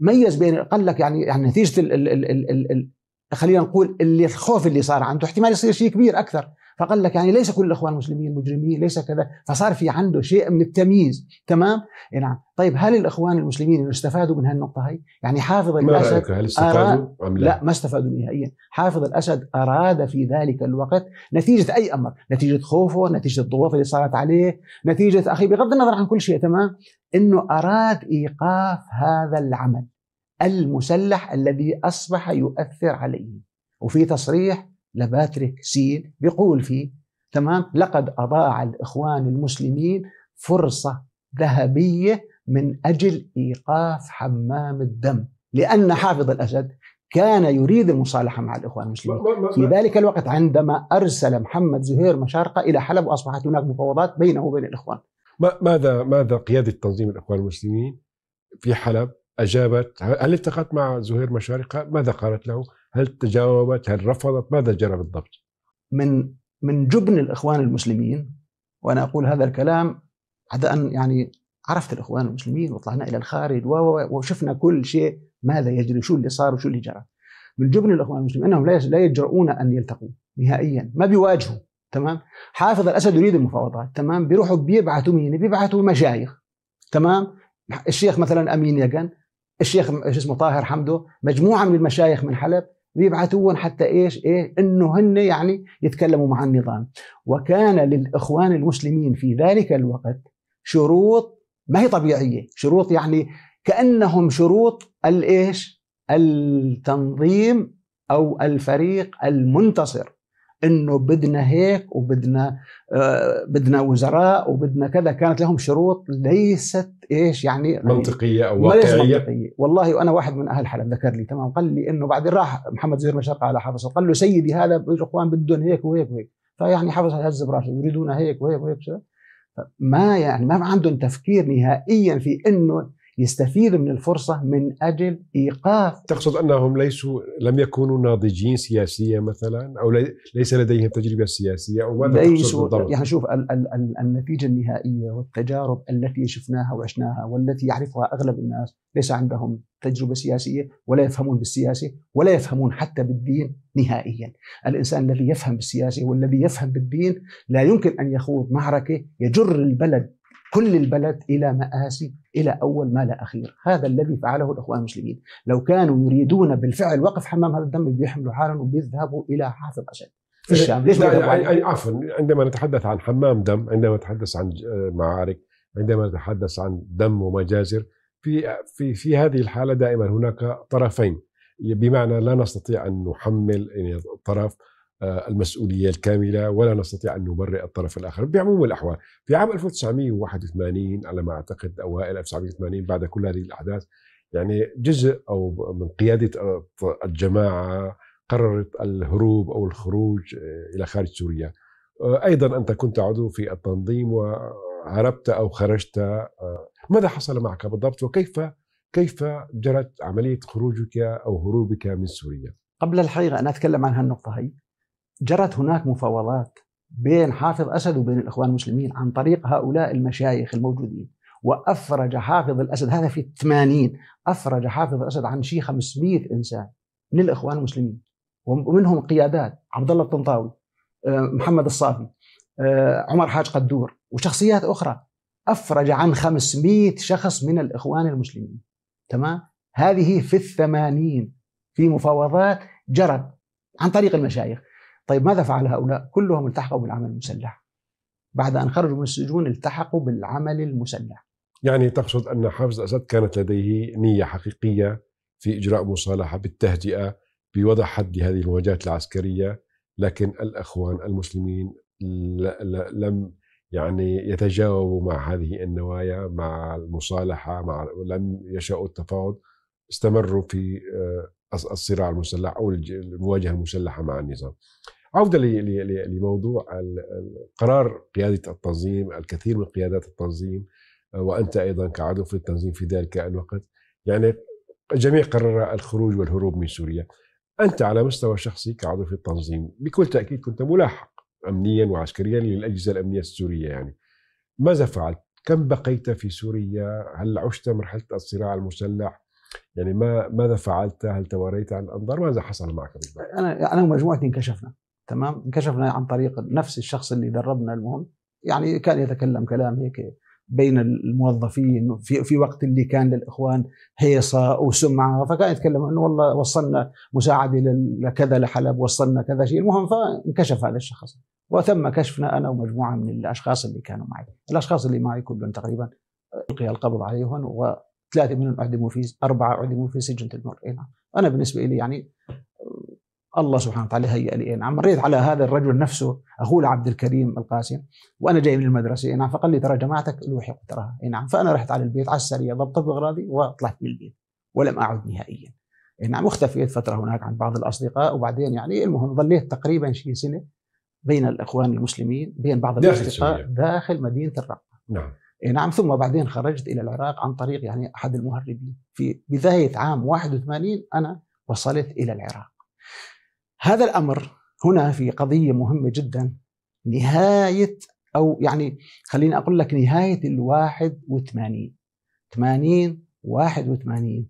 ميز بين قال لك يعني يعني نتيجه ال ال ال ال ال خلينا نقول اللي الخوف اللي صار عنده احتمال يصير شيء كبير اكثر فقال لك يعني ليس كل الاخوان المسلمين مجرمين ليس كذا فصار في عنده شيء من التمييز تمام إيه نعم طيب هل الاخوان المسلمين استفادوا من هالنقطه هي يعني حافظ الاسد هل استفادوا أم لا؟ لا ما استفادوا نهائيا حافظ الاسد اراد في ذلك الوقت نتيجه اي امر نتيجه خوفه نتيجه الضغوط اللي صارت عليه نتيجه اخي بغض النظر عن كل شيء تمام انه اراد ايقاف هذا العمل المسلح الذي اصبح يؤثر عليه وفي تصريح لباتريك سيل بيقول فيه تمام لقد أضاع الإخوان المسلمين فرصة ذهبية من أجل إيقاف حمام الدم لأن حافظ الأسد كان يريد المصالحة مع الإخوان المسلمين في ذلك الوقت عندما أرسل محمد زهير مشارقة إلى حلب وأصبحت هناك مفاوضات بينه وبين الإخوان ماذا ماذا قيادة تنظيم الإخوان المسلمين في حلب أجابت هل التقت مع زهير مشارقة ماذا قالت له هل تجاوبت هل رفضت ماذا جرى بالضبط من من جبن الإخوان المسلمين وأنا أقول هذا الكلام بعد أن يعني عرفت الإخوان المسلمين وطلعنا إلى الخارج وشفنا كل شيء ماذا يجري شو اللي صار وشو اللي جرى من جبن الإخوان المسلمين أنهم لا يجرؤون أن يلتقوا نهائيا ما بيواجهوا تمام حافظ الأسد يريد المفاوضات تمام بيروحوا بيبعثوا مين بيبعثوا مشايخ تمام الشيخ مثلا أمين يقن الشيخ اسمه طاهر حمده مجموعه من المشايخ من حلب بيبعثوهم حتى ايش؟ ايه؟ انه هن يعني يتكلموا مع النظام، وكان للاخوان المسلمين في ذلك الوقت شروط ما هي طبيعيه، شروط يعني كانهم شروط الايش؟ التنظيم او الفريق المنتصر انه بدنا هيك وبدنا آه بدنا وزراء وبدنا كذا كانت لهم شروط ليست ايش يعني منطقيه او واقعيه منطقية. والله وانا واحد من اهل حلب ذكر لي تمام قال لي انه بعدين راح محمد زهير مشرق على حفص قال له سيدي هذا الاخوان بدهم هيك وهيك وهيك فيعني حفص هز براسه يريدون هيك وهيك وهيك ما يعني ما عندهم تفكير نهائيا في انه يستفيدوا من الفرصة من أجل إيقاف تقصد أنهم ليسوا لم يكونوا ناضجين سياسيا مثلا أو ليس لديهم تجربة سياسية أو ماذا ليسوا يعني شوف ال- ال- ال- النتيجة النهائية والتجارب التي شفناها وعشناها والتي يعرفها أغلب الناس ليس عندهم تجربة سياسية ولا يفهمون بالسياسة ولا يفهمون حتى بالدين نهائيا الإنسان الذي يفهم بالسياسة والذي يفهم بالدين لا يمكن أن يخوض معركة يجر البلد كل البلد إلى مآسي إلى أول ما لا أخير هذا الذي فعله الإخوان المسلمين لو كانوا يريدون بالفعل وقف حمام هذا الدم بيحملوا حالا وبيذهبوا إلى حافظ أسد في الشام ليش يعني أي عفوا عندما نتحدث عن حمام دم عندما نتحدث عن معارك عندما نتحدث عن دم ومجازر في في في هذه الحاله دائما هناك طرفين بمعنى لا نستطيع ان نحمل طرف آه، المسؤوليه الكامله ولا نستطيع ان نبرئ الطرف الاخر بعموم الاحوال في عام 1981 على ما اعتقد اوائل 1980 بعد كل هذه الاحداث يعني جزء او من قياده الجماعه قررت الهروب او الخروج آه، الى خارج سوريا آه، ايضا انت كنت عضو في التنظيم وهربت او خرجت ماذا حصل معك بالضبط وكيف كيف جرت عمليه خروجك او هروبك من سوريا؟ قبل الحقيقه انا اتكلم عن هالنقطه هي جرت هناك مفاوضات بين حافظ اسد وبين الاخوان المسلمين عن طريق هؤلاء المشايخ الموجودين وافرج حافظ الاسد هذا في الثمانين افرج حافظ الاسد عن شيء 500 انسان من الاخوان المسلمين ومنهم قيادات عبد الله الطنطاوي آه، محمد الصافي آه، عمر حاج قدور وشخصيات اخرى افرج عن 500 شخص من الاخوان المسلمين تمام هذه في الثمانين في مفاوضات جرت عن طريق المشايخ طيب ماذا فعل هؤلاء؟ كلهم التحقوا بالعمل المسلح بعد أن خرجوا من السجون التحقوا بالعمل المسلح يعني تقصد أن حافظ الأسد كانت لديه نية حقيقية في إجراء مصالحة بالتهدئة بوضع حد لهذه المواجهات العسكرية لكن الأخوان المسلمين لم يعني يتجاوبوا مع هذه النوايا مع المصالحة مع لم يشاءوا التفاوض استمروا في آه، الصراع المسلح أو المواجهة المسلحة مع النظام عوده لموضوع قرار قياده التنظيم الكثير من قيادات التنظيم آه، وانت ايضا كعضو في التنظيم في ذلك الوقت يعني الجميع قرر الخروج والهروب من سوريا انت على مستوى شخصي كعضو في التنظيم بكل تاكيد كنت ملاحق امنيا وعسكريا للاجهزه الامنيه السوريه يعني ماذا فعلت؟ كم بقيت في سوريا؟ هل عشت مرحله الصراع المسلح؟ يعني ما ماذا فعلت؟ هل تواريت عن الانظار؟ ماذا حصل معك بالضبط؟ انا انا ومجموعتي انكشفنا تمام انكشفنا عن طريق نفس الشخص اللي دربنا المهم يعني كان يتكلم كلام هيك بين الموظفين في في وقت اللي كان للاخوان هيصه وسمعه فكان يتكلم انه والله وصلنا مساعده لكذا لحلب وصلنا كذا شيء المهم فانكشف هذا الشخص وتم كشفنا انا ومجموعه من الاشخاص اللي كانوا معي الاشخاص اللي معي كلهم تقريبا القي القبض عليهم وثلاثه منهم اعدموا في اربعه اعدموا في سجن تدمر اي نعم انا بالنسبه لي يعني الله سبحانه وتعالى هيئ لي إيه، نعم مريت على هذا الرجل نفسه اخوه عبد الكريم القاسم وانا جاي من المدرسه إيه، نعم فقال لي ترى جماعتك لوحي تراها نعم فانا رحت على البيت على السريع ضبطت اغراضي وطلعت من البيت ولم اعد نهائيا إيه، نعم واختفيت فتره هناك عن بعض الاصدقاء وبعدين يعني المهم ظليت تقريبا شي سنه بين الاخوان المسلمين بين بعض الاصدقاء داخل, داخل مدينه الرقه نعم نعم ثم بعدين خرجت الى العراق عن طريق يعني احد المهربين في بدايه عام 81 انا وصلت الى العراق هذا الامر هنا في قضيه مهمه جدا نهايه او يعني خليني اقول لك نهايه ال 81 80 81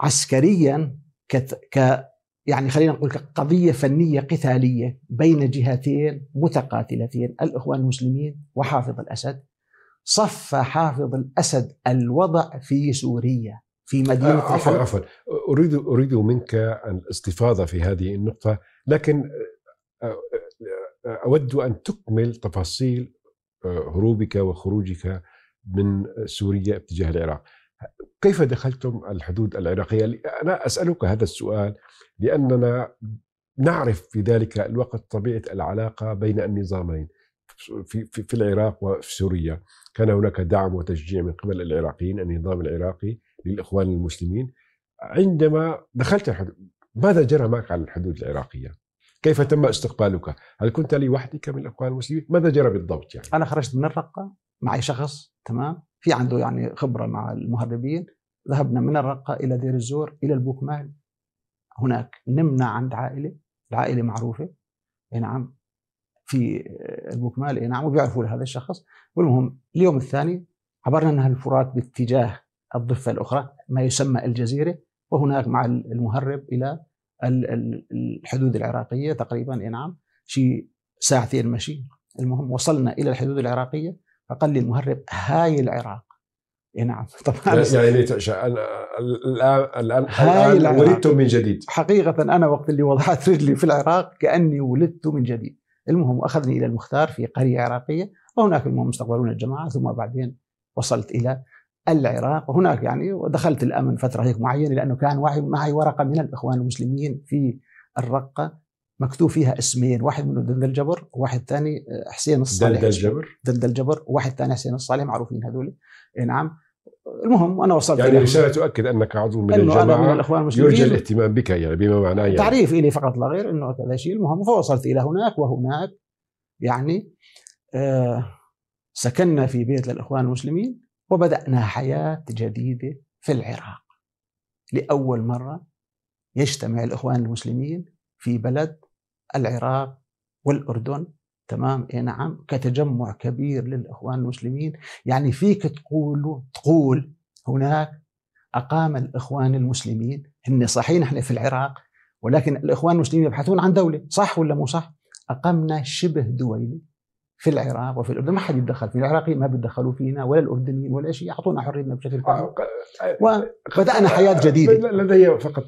عسكريا ك ك يعني خلينا نقول قضية فنية قتالية بين جهتين متقاتلتين الإخوان المسلمين وحافظ الأسد صفى حافظ الأسد الوضع في سوريا في مدينه آه، عفوا عفوا اريد اريد منك الاستفاضه في هذه النقطه لكن آه، آه، اود ان تكمل تفاصيل هروبك وخروجك من سوريا اتجاه العراق كيف دخلتم الحدود العراقيه انا اسالك هذا السؤال لاننا نعرف في ذلك الوقت طبيعه العلاقه بين النظامين في, في, في العراق وفي سوريا كان هناك دعم وتشجيع من قبل العراقيين النظام العراقي للإخوان المسلمين عندما دخلت الحدود ماذا جرى معك على الحدود العراقية؟ كيف تم استقبالك؟ هل كنت لوحدك من الإخوان المسلمين؟ ماذا جرى بالضبط يعني؟ أنا خرجت من الرقة معي شخص تمام في عنده يعني خبرة مع المهربين ذهبنا من الرقة إلى دير الزور إلى البوكمال هناك نمنا عند عائلة العائلة معروفة نعم في المكمال اي نعم وبيعرفوا لهذا الشخص والمهم اليوم الثاني عبرنا نهر الفرات باتجاه الضفه الاخرى ما يسمى الجزيره وهناك مع المهرب الى الحدود العراقيه تقريبا اي نعم شيء ساعتين مشي المهم وصلنا الى الحدود العراقيه فقال لي المهرب هاي العراق اي نعم طبعا يعني الان الان ولدت من جديد حقيقه انا وقت اللي وضعت رجلي في العراق كاني ولدت من جديد المهم أخذني إلى المختار في قرية عراقية وهناك المهم استقبلون الجماعة ثم بعدين وصلت إلى العراق وهناك يعني ودخلت الأمن فترة هيك معينة لأنه كان معي ورقة من الإخوان المسلمين في الرقة مكتوب فيها اسمين واحد منه دندل جبر وواحد ثاني آه، حسين الصالح دندل جبر دندل جبر وواحد ثاني حسين الصالح معروفين هذول إيه، نعم المهم انا وصلت يعني رساله تؤكد انك عضو من الجماعه أنا من الاخوان المسلمين يرجى الاهتمام بك يعني بما معناه يعني تعريف الي فقط لا غير انه كذا شيء المهم فوصلت الى هناك وهناك يعني آه سكننا في بيت للاخوان المسلمين وبدانا حياه جديده في العراق لاول مره يجتمع الاخوان المسلمين في بلد العراق والاردن تمام اي نعم كتجمع كبير للاخوان المسلمين يعني فيك تقول تقول هناك اقام الاخوان المسلمين هن صحيح نحن في العراق ولكن الاخوان المسلمين يبحثون عن دوله صح ولا مو صح اقمنا شبه دولي في العراق وفي الاردن ما حد يتدخل في العراقيين ما بيتدخلوا فينا ولا الاردنيين ولا شيء يعطونا حريتنا بشكل كامل آه، وبدانا آه، حياه آه، جديده لدي فقط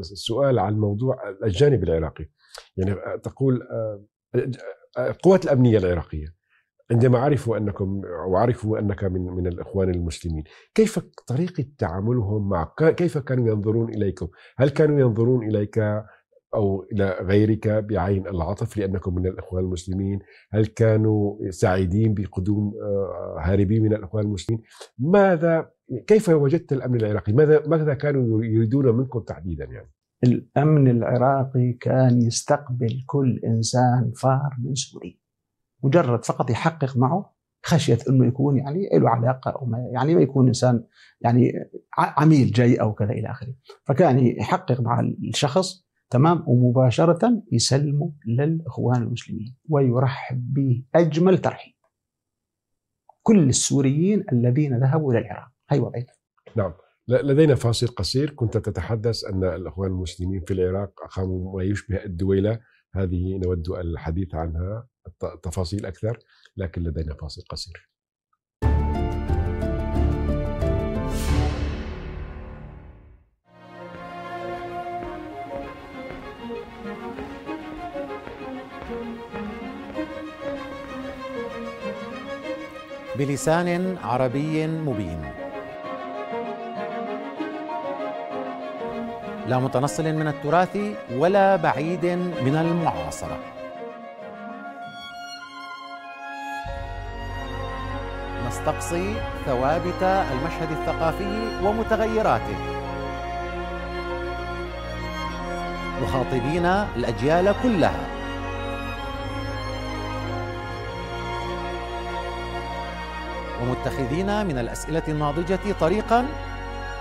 سؤال عن موضوع الجانب العراقي يعني تقول القوات الامنيه العراقيه عندما عرفوا انكم وعرفوا انك من من الاخوان المسلمين، كيف طريقه تعاملهم مع كيف كانوا ينظرون اليكم؟ هل كانوا ينظرون اليك او الى غيرك بعين العطف لانكم من الاخوان المسلمين؟ هل كانوا سعيدين بقدوم آه، هاربين من الاخوان المسلمين؟ ماذا كيف وجدت الامن العراقي؟ ماذا ماذا كانوا يريدون منكم تحديدا يعني؟ الأمن العراقي كان يستقبل كل إنسان فار من سوريا مجرد فقط يحقق معه خشية أنه يكون يعني له علاقة أو ما يعني ما يكون إنسان يعني عميل جاي أو كذا إلى آخره فكان يحقق مع الشخص تمام ومباشرة يسلمه للإخوان المسلمين ويرحب به أجمل ترحيب كل السوريين الذين ذهبوا إلى العراق هي وضعيته أيوة. نعم لدينا فاصل قصير كنت تتحدث أن الأخوان المسلمين في العراق أقاموا ما يشبه الدويلة هذه نود الحديث عنها تفاصيل أكثر لكن لدينا فاصل قصير بلسان عربي مبين لا متنصل من التراث ولا بعيد من المعاصره نستقصي ثوابت المشهد الثقافي ومتغيراته مخاطبين الاجيال كلها ومتخذين من الاسئله الناضجه طريقا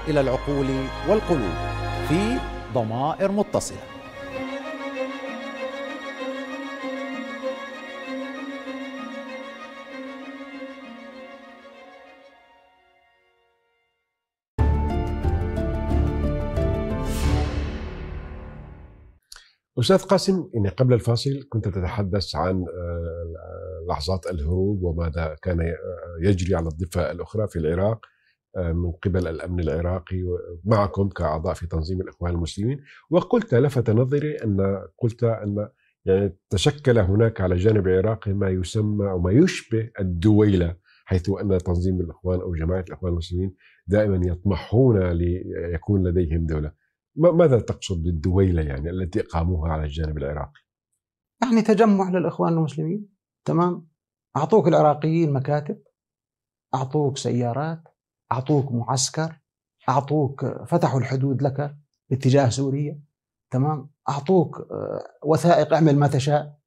الى العقول والقلوب في ضمائر متصلة استاذ قاسم يعني قبل الفاصل كنت تتحدث عن آه، لحظات الهروب وماذا كان آه، يجري على الضفه الاخرى في العراق آه، من قبل الامن العراقي معكم كاعضاء في تنظيم الاخوان المسلمين وقلت لفت نظري ان قلت ان يعني تشكل هناك على جانب العراقي ما يسمى او ما يشبه الدويله حيث ان تنظيم الاخوان او جماعه الاخوان المسلمين دائما يطمحون ليكون لديهم دوله. ماذا تقصد بالدويله يعني التي اقاموها على الجانب العراقي؟ يعني تجمع للاخوان المسلمين تمام؟ اعطوك العراقيين مكاتب اعطوك سيارات اعطوك معسكر اعطوك فتحوا الحدود لك باتجاه سوريا تمام اعطوك آه، وثائق اعمل ما تشاء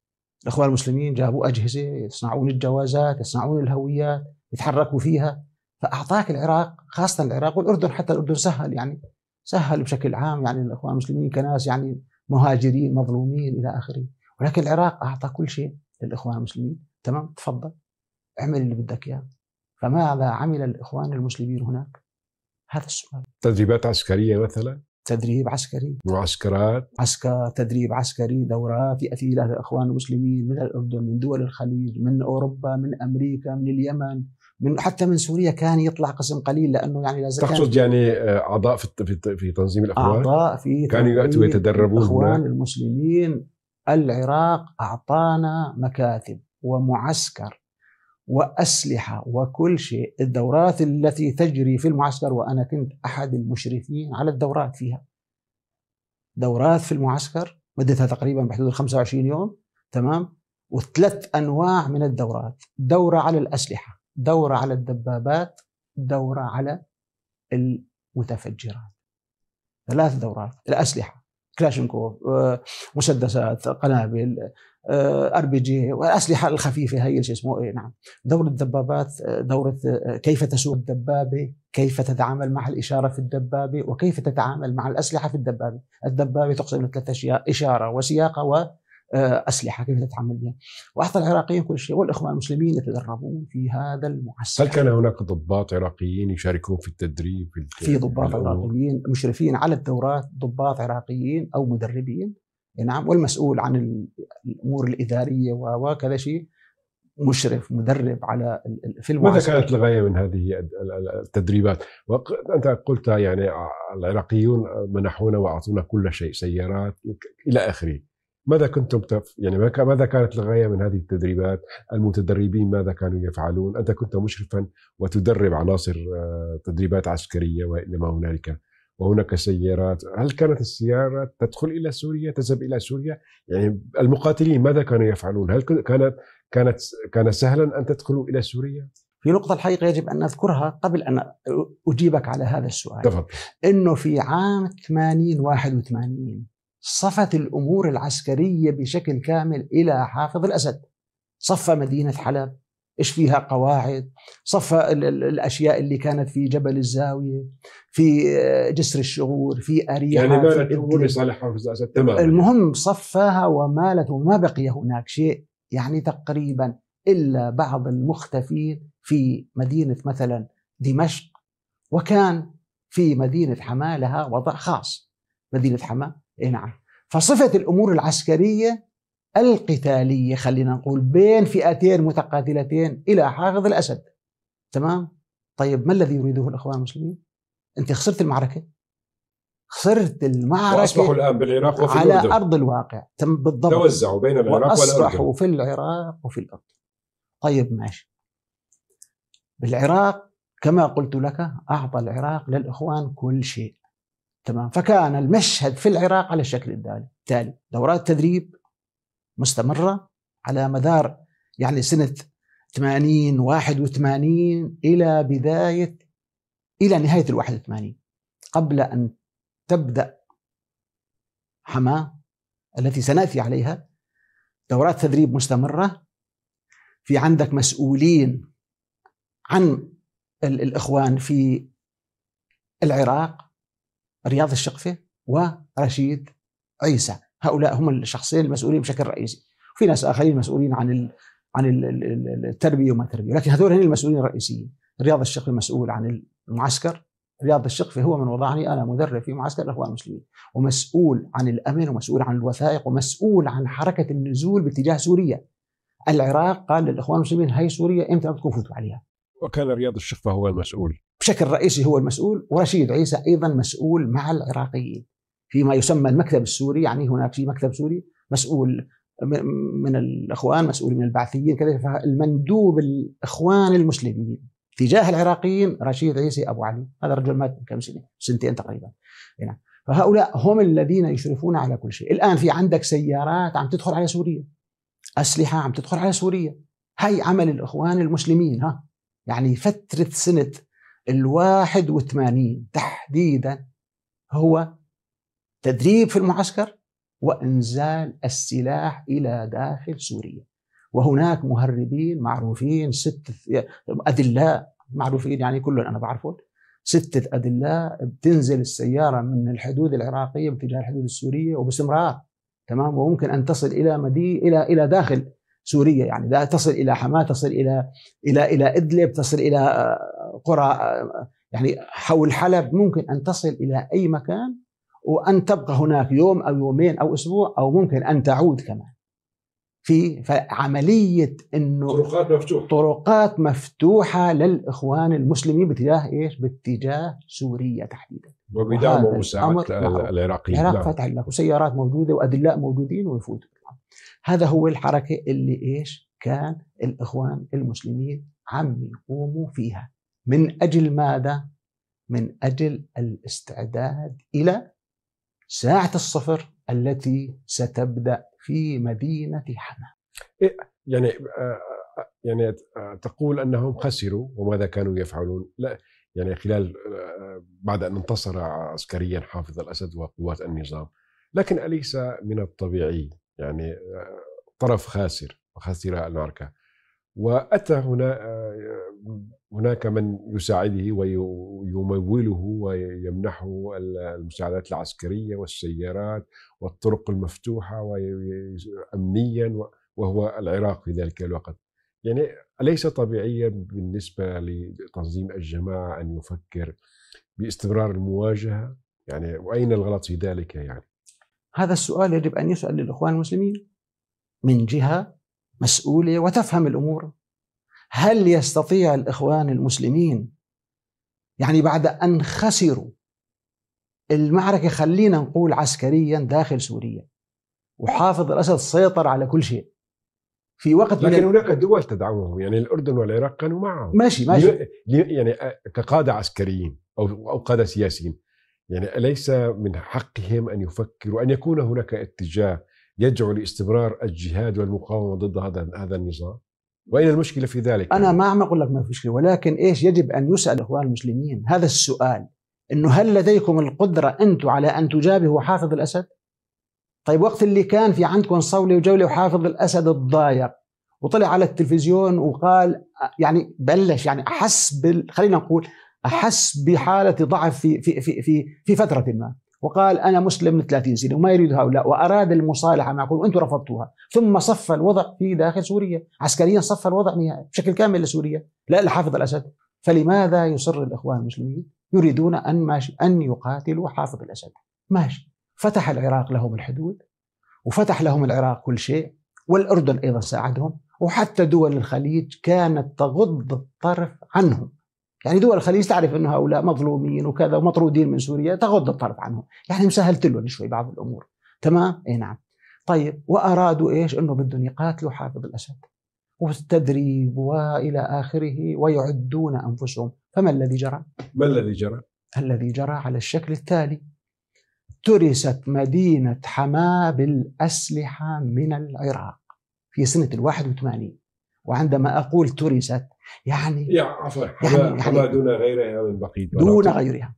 الاخوان المسلمين جابوا اجهزه يصنعون الجوازات يصنعون الهويات يتحركوا فيها فاعطاك العراق خاصه العراق والاردن حتى الاردن سهل يعني سهل بشكل عام يعني الاخوان المسلمين كناس يعني مهاجرين مظلومين الى اخره ولكن العراق اعطى كل شيء للاخوان المسلمين تمام تفضل اعمل اللي بدك اياه يعني. فماذا عمل الإخوان المسلمين هناك؟ هذا السؤال تدريبات عسكرية مثلا؟ تدريب عسكري معسكرات عسكر تدريب عسكري دورات يأتي إلى الإخوان المسلمين من الأردن من دول الخليج من أوروبا من أمريكا من اليمن من حتى من سوريا كان يطلع قسم قليل لانه يعني لازم تقصد يعني آه، اعضاء في في تنظيم الاخوان اعضاء في كانوا ياتوا يتدربون الاخوان المسلمين العراق اعطانا مكاتب ومعسكر وأسلحة وكل شيء الدورات التي تجري في المعسكر وأنا كنت أحد المشرفين على الدورات فيها دورات في المعسكر مدتها تقريبا بحدود 25 يوم تمام وثلاث أنواع من الدورات دورة على الأسلحة دورة على الدبابات دورة على المتفجرات ثلاث دورات الأسلحة كلاشنكوف آه، مسدسات قنابل آه، ار بي جي والاسلحه الخفيفه هي شو اسمه إيه نعم دوره الدبابات آه، دوره كيف تسوق الدبابه كيف تتعامل مع الاشاره في الدبابه وكيف تتعامل مع الاسلحه في الدبابه الدبابه تقسم الى ثلاث اشياء اشاره وسياقه آه، اسلحه كيف تتعامل بها واحد العراقيين كل شيء والاخوان المسلمين يتدربون في هذا المعسكر هل كان هناك ضباط عراقيين يشاركون في التدريب في, في ضباط عراقيين مشرفين على الدورات ضباط عراقيين او مدربين نعم والمسؤول عن الامور الاداريه وكذا شيء مشرف مدرب على في المعسكر ماذا كانت الغايه من هذه التدريبات؟ انت قلت يعني العراقيون منحونا واعطونا كل شيء سيارات الى اخره ماذا كنتم تف... يعني ماذا كانت الغايه من هذه التدريبات؟ المتدربين ماذا كانوا يفعلون؟ انت كنت مشرفا وتدرب عناصر آه، تدريبات عسكريه والى ما هنالك وهناك سيارات، هل كانت السيارات تدخل الى سوريا تذهب الى سوريا؟ يعني المقاتلين ماذا كانوا يفعلون؟ هل كانت كانت كان سهلا ان تدخلوا الى سوريا؟ في نقطة الحقيقة يجب أن أذكرها قبل أن أجيبك على هذا السؤال تفضل. أنه في عام 80 81 صفت الامور العسكريه بشكل كامل الى حافظ الاسد. صفى مدينه حلب، ايش فيها قواعد، صفى الاشياء اللي كانت في جبل الزاويه، في آه، جسر الشغور، في اريحه يعني مالت الامور لصالح حافظ الاسد تماما المهم صفاها ومالت وما بقي هناك شيء يعني تقريبا الا بعض المختفين في مدينه مثلا دمشق وكان في مدينه حماه لها وضع خاص مدينه حماه إيه نعم فصفة الأمور العسكرية القتالية خلينا نقول بين فئتين متقاتلتين إلى حافظ الأسد تمام طيب ما الذي يريده الإخوان المسلمين أنت خسرت المعركة خسرت المعركة وأصبحوا الآن بالعراق وفي على الأردن. أرض الواقع تم بالضبط توزعوا بين العراق وأصبحوا والأردن أصبحوا في العراق وفي الأردن طيب ماشي بالعراق كما قلت لك أعطى العراق للإخوان كل شيء تمام فكان المشهد في العراق على الشكل التالي دورات تدريب مستمرة على مدار يعني سنة 80 81 إلى بداية إلى نهاية ال 81 قبل أن تبدأ حماة التي سنأتي عليها دورات تدريب مستمرة في عندك مسؤولين عن الإخوان في العراق رياض الشقفه ورشيد عيسى هؤلاء هم الشخصين المسؤولين بشكل رئيسي في ناس اخرين مسؤولين عن ال عن التربيه وما التربيه لكن هذول هن المسؤولين الرئيسيين رياض الشقفي مسؤول عن المعسكر رياض الشقفي هو من وضعني انا مدرب في معسكر الاخوان المسلمين ومسؤول عن الامن ومسؤول عن الوثائق ومسؤول عن حركه النزول باتجاه سوريا العراق قال للاخوان المسلمين هي سوريا امتى بدكم تفوتوا عليها وكان رياض الشقفه هو المسؤول بشكل رئيسي هو المسؤول ورشيد عيسى ايضا مسؤول مع العراقيين فيما يسمى المكتب السوري يعني هناك في مكتب سوري مسؤول من الاخوان مسؤول من البعثيين كذا فالمندوب الاخوان المسلمين تجاه العراقيين رشيد عيسي ابو علي هذا رجل مات من كم سنه سنتين تقريبا يعني فهؤلاء هم الذين يشرفون على كل شيء الان في عندك سيارات عم تدخل على سوريا اسلحه عم تدخل على سوريا هي عمل الاخوان المسلمين ها يعني فتره سنه الواحد وثمانين تحديدا هو تدريب في المعسكر وإنزال السلاح إلى داخل سوريا وهناك مهربين معروفين ست أدلاء معروفين يعني كلهم أنا بعرفهم ستة أدلاء بتنزل السيارة من الحدود العراقية باتجاه الحدود السورية وباستمرار تمام وممكن أن تصل إلى مدي إلى إلى داخل سوريا يعني لا تصل إلى حماة تصل إلى إلى إلى إدلب تصل إلى قرى يعني حول حلب ممكن أن تصل إلى أي مكان وأن تبقى هناك يوم أو يومين أو أسبوع أو ممكن أن تعود كمان في فعملية أنه طرقات مفتوحة طرقات مفتوحة للإخوان المسلمين باتجاه إيش؟ باتجاه سوريا تحديدا وبدعم ومساعدة العراقيين نعم. العراق نعم. فتح لك وسيارات موجودة وأدلاء موجودين ويفوتوا هذا هو الحركة اللي إيش؟ كان الإخوان المسلمين عم يقوموا فيها من اجل ماذا؟ من اجل الاستعداد الى ساعه الصفر التي ستبدا في مدينه حما. إيه، يعني آه، آه، يعني آه، تقول انهم خسروا وماذا كانوا يفعلون؟ لا يعني خلال بعد ان انتصر عسكريا حافظ الاسد وقوات النظام، لكن اليس من الطبيعي يعني طرف خاسر وخسر المعركه واتى هنا آه، هناك من يساعده ويموله ويمنحه المساعدات العسكريه والسيارات والطرق المفتوحه امنيا وهو العراق في ذلك الوقت يعني أليس طبيعيا بالنسبة لتنظيم الجماعة أن يفكر باستمرار المواجهة يعني وأين الغلط في ذلك يعني هذا السؤال يجب أن يسأل للإخوان المسلمين من جهة مسؤولة وتفهم الأمور هل يستطيع الإخوان المسلمين يعني بعد أن خسروا المعركة خلينا نقول عسكريا داخل سوريا وحافظ الأسد سيطر على كل شيء في وقت لكن هناك دول تدعمه يعني الأردن والعراق كانوا معه ماشي ماشي يعني آه، كقادة عسكريين أو أو قادة سياسيين يعني أليس من حقهم أن يفكروا أن يكون هناك اتجاه يدعو لاستمرار الجهاد والمقاومه ضد هذا هذا النظام؟ واين المشكله في ذلك؟ انا ما عم اقول لك ما في مشكله ولكن ايش يجب ان يسال الاخوان المسلمين هذا السؤال انه هل لديكم القدره انتم على ان تجابهوا حافظ الاسد؟ طيب وقت اللي كان في عندكم صوله وجوله وحافظ الاسد الضايق وطلع على التلفزيون وقال يعني بلش يعني احس بال خلينا نقول احس بحاله ضعف في في في في, في فتره ما وقال أنا مسلم من 30 سنة وما يريد هؤلاء وأراد المصالحة معكم وأنتم رفضتوها ثم صف الوضع في داخل سوريا عسكريا صف الوضع نهائي بشكل كامل لسوريا لا لحافظ الأسد فلماذا يصر الإخوان المسلمين يريدون أن, ماشي أن يقاتلوا حافظ الأسد ماشي فتح العراق لهم الحدود وفتح لهم العراق كل شيء والأردن أيضا ساعدهم وحتى دول الخليج كانت تغض الطرف عنهم يعني دول الخليج تعرف أن هؤلاء مظلومين وكذا ومطرودين من سوريا تغض الطرف عنهم يعني مسهلت لهم شوي بعض الأمور تمام؟ اي نعم طيب وأرادوا إيش أنه بدهم يقاتلوا حافظ الأسد والتدريب والى اخره ويعدون انفسهم فما الذي جرى؟ ما الذي جرى؟ الذي جرى على الشكل التالي ترست مدينه حماه بالاسلحه من العراق في سنه ال 81 وعندما أقول ترست يعني يا عفوا يعني, يعني دون غيرها من بقية دون غيرها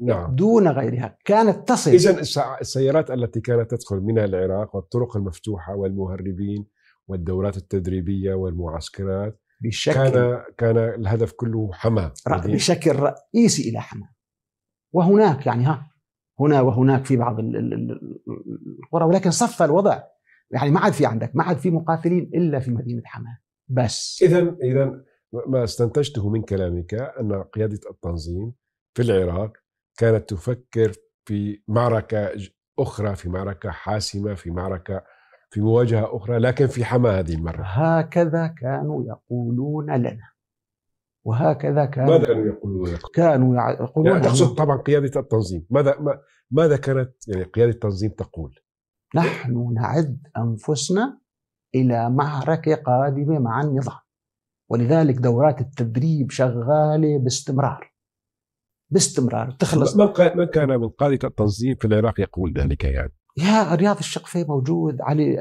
نعم دون غيرها كانت تصل إذا السيارات التي كانت تدخل من العراق والطرق المفتوحة والمهربين والدورات التدريبية والمعسكرات بشكل كان كان الهدف كله حما يعني بشكل رئيسي إلى حما وهناك يعني ها هنا وهناك في بعض القرى ولكن صف الوضع يعني ما عاد في عندك ما عاد في مقاتلين الا في مدينه حماه بس اذا اذا ما استنتجته من كلامك ان قياده التنظيم في العراق كانت تفكر في معركه اخرى في معركه حاسمه في معركه في مواجهه اخرى لكن في حماه هذه المره هكذا كانوا يقولون لنا وهكذا كانوا ماذا كانوا يقولون لك؟ كانوا يقولون يعني تقصد طبعا قياده التنظيم ماذا ماذا كانت يعني قياده التنظيم تقول؟ نحن نعد أنفسنا إلى معركة قادمة مع النظام ولذلك دورات التدريب شغالة باستمرار باستمرار تخلص من من كان من قادة التنظيم في العراق يقول ذلك يعني يا رياض الشقفي موجود علي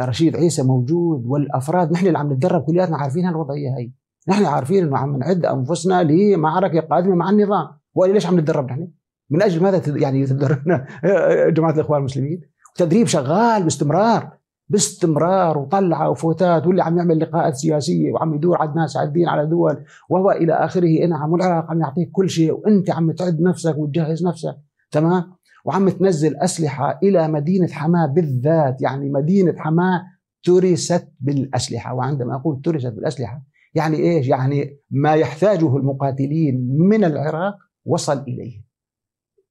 رشيد عيسى موجود والافراد نحن اللي عم نتدرب كلياتنا عارفين هالوضعيه هي نحن عارفين انه عم نعد انفسنا لمعركه قادمه مع النظام وليش ليش عم نتدرب نحن من اجل ماذا يعني تدربنا جماعه الاخوان المسلمين تدريب شغال باستمرار باستمرار وطلعه وفوتات واللي عم يعمل لقاءات سياسيه وعم يدور على ناس الدين على دول وهو الى اخره نعم والعراق عم يعطيك كل شيء وانت عم تعد نفسك وتجهز نفسك تمام وعم تنزل اسلحه الى مدينه حماه بالذات يعني مدينه حماه ترست بالاسلحه وعندما اقول ترست بالاسلحه يعني ايش؟ يعني ما يحتاجه المقاتلين من العراق وصل اليه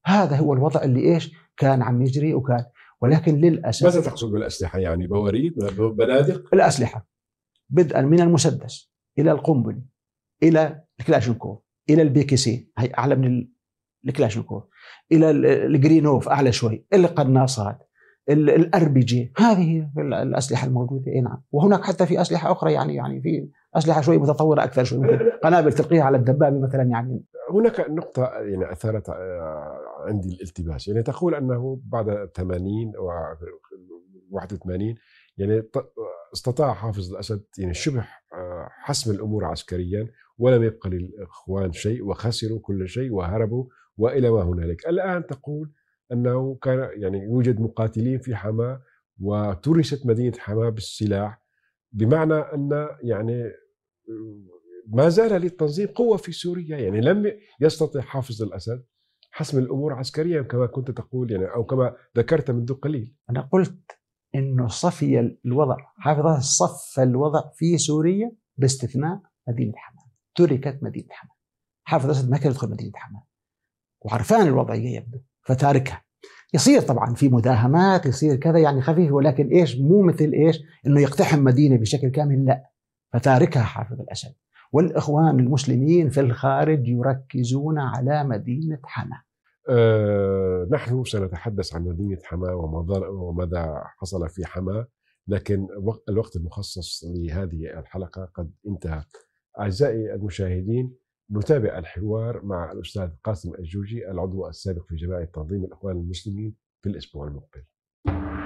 هذا هو الوضع اللي ايش؟ كان عم يجري وكان ولكن للاسف ماذا تقصد بالاسلحه يعني بواريد بنادق؟ الاسلحه بدءا من المسدس الى القنبله الى الكلاشنكوف الى البي كي سي هي اعلى من الكلاشنكوف الى الجرينوف اعلى شوي القناصات الار بي جي هذه الاسلحه الموجوده اي نعم وهناك حتى في اسلحه اخرى يعني يعني في اسلحه شوي متطوره اكثر شوي قنابل تلقيها على الدبابه مثلا يعني هناك نقطة يعني أثارت آه، عندي الالتباس يعني تقول أنه بعد 80 و 81 يعني استطاع حافظ الأسد يعني شبه آه، حسم الأمور عسكريا ولم يبقى للإخوان شيء وخسروا كل شيء وهربوا وإلى ما هنالك الآن تقول أنه كان يعني يوجد مقاتلين في حماة وترست مدينة حماة بالسلاح بمعنى أن يعني ما زال للتنظيم قوة في سوريا يعني لم يستطع حافظ الأسد حسم الأمور عسكريا كما كنت تقول يعني أو كما ذكرت منذ قليل أنا قلت أنه صفي الوضع حافظ صف الوضع في سوريا باستثناء مدينة حماة تركت مدينة حماة حافظ الأسد ما كان يدخل مدينة حماة وعرفان الوضعية يبدو فتاركها يصير طبعا في مداهمات يصير كذا يعني خفيف ولكن ايش مو مثل ايش انه يقتحم مدينه بشكل كامل لا فتاركها حافظ الاسد والإخوان المسلمين في الخارج يركزون على مدينة حما أه نحن سنتحدث عن مدينة حما وماذا حصل في حما لكن الوقت المخصص لهذه الحلقة قد انتهى أعزائي المشاهدين نتابع الحوار مع الأستاذ قاسم الجوجي العضو السابق في جماعة تنظيم الإخوان المسلمين في الأسبوع المقبل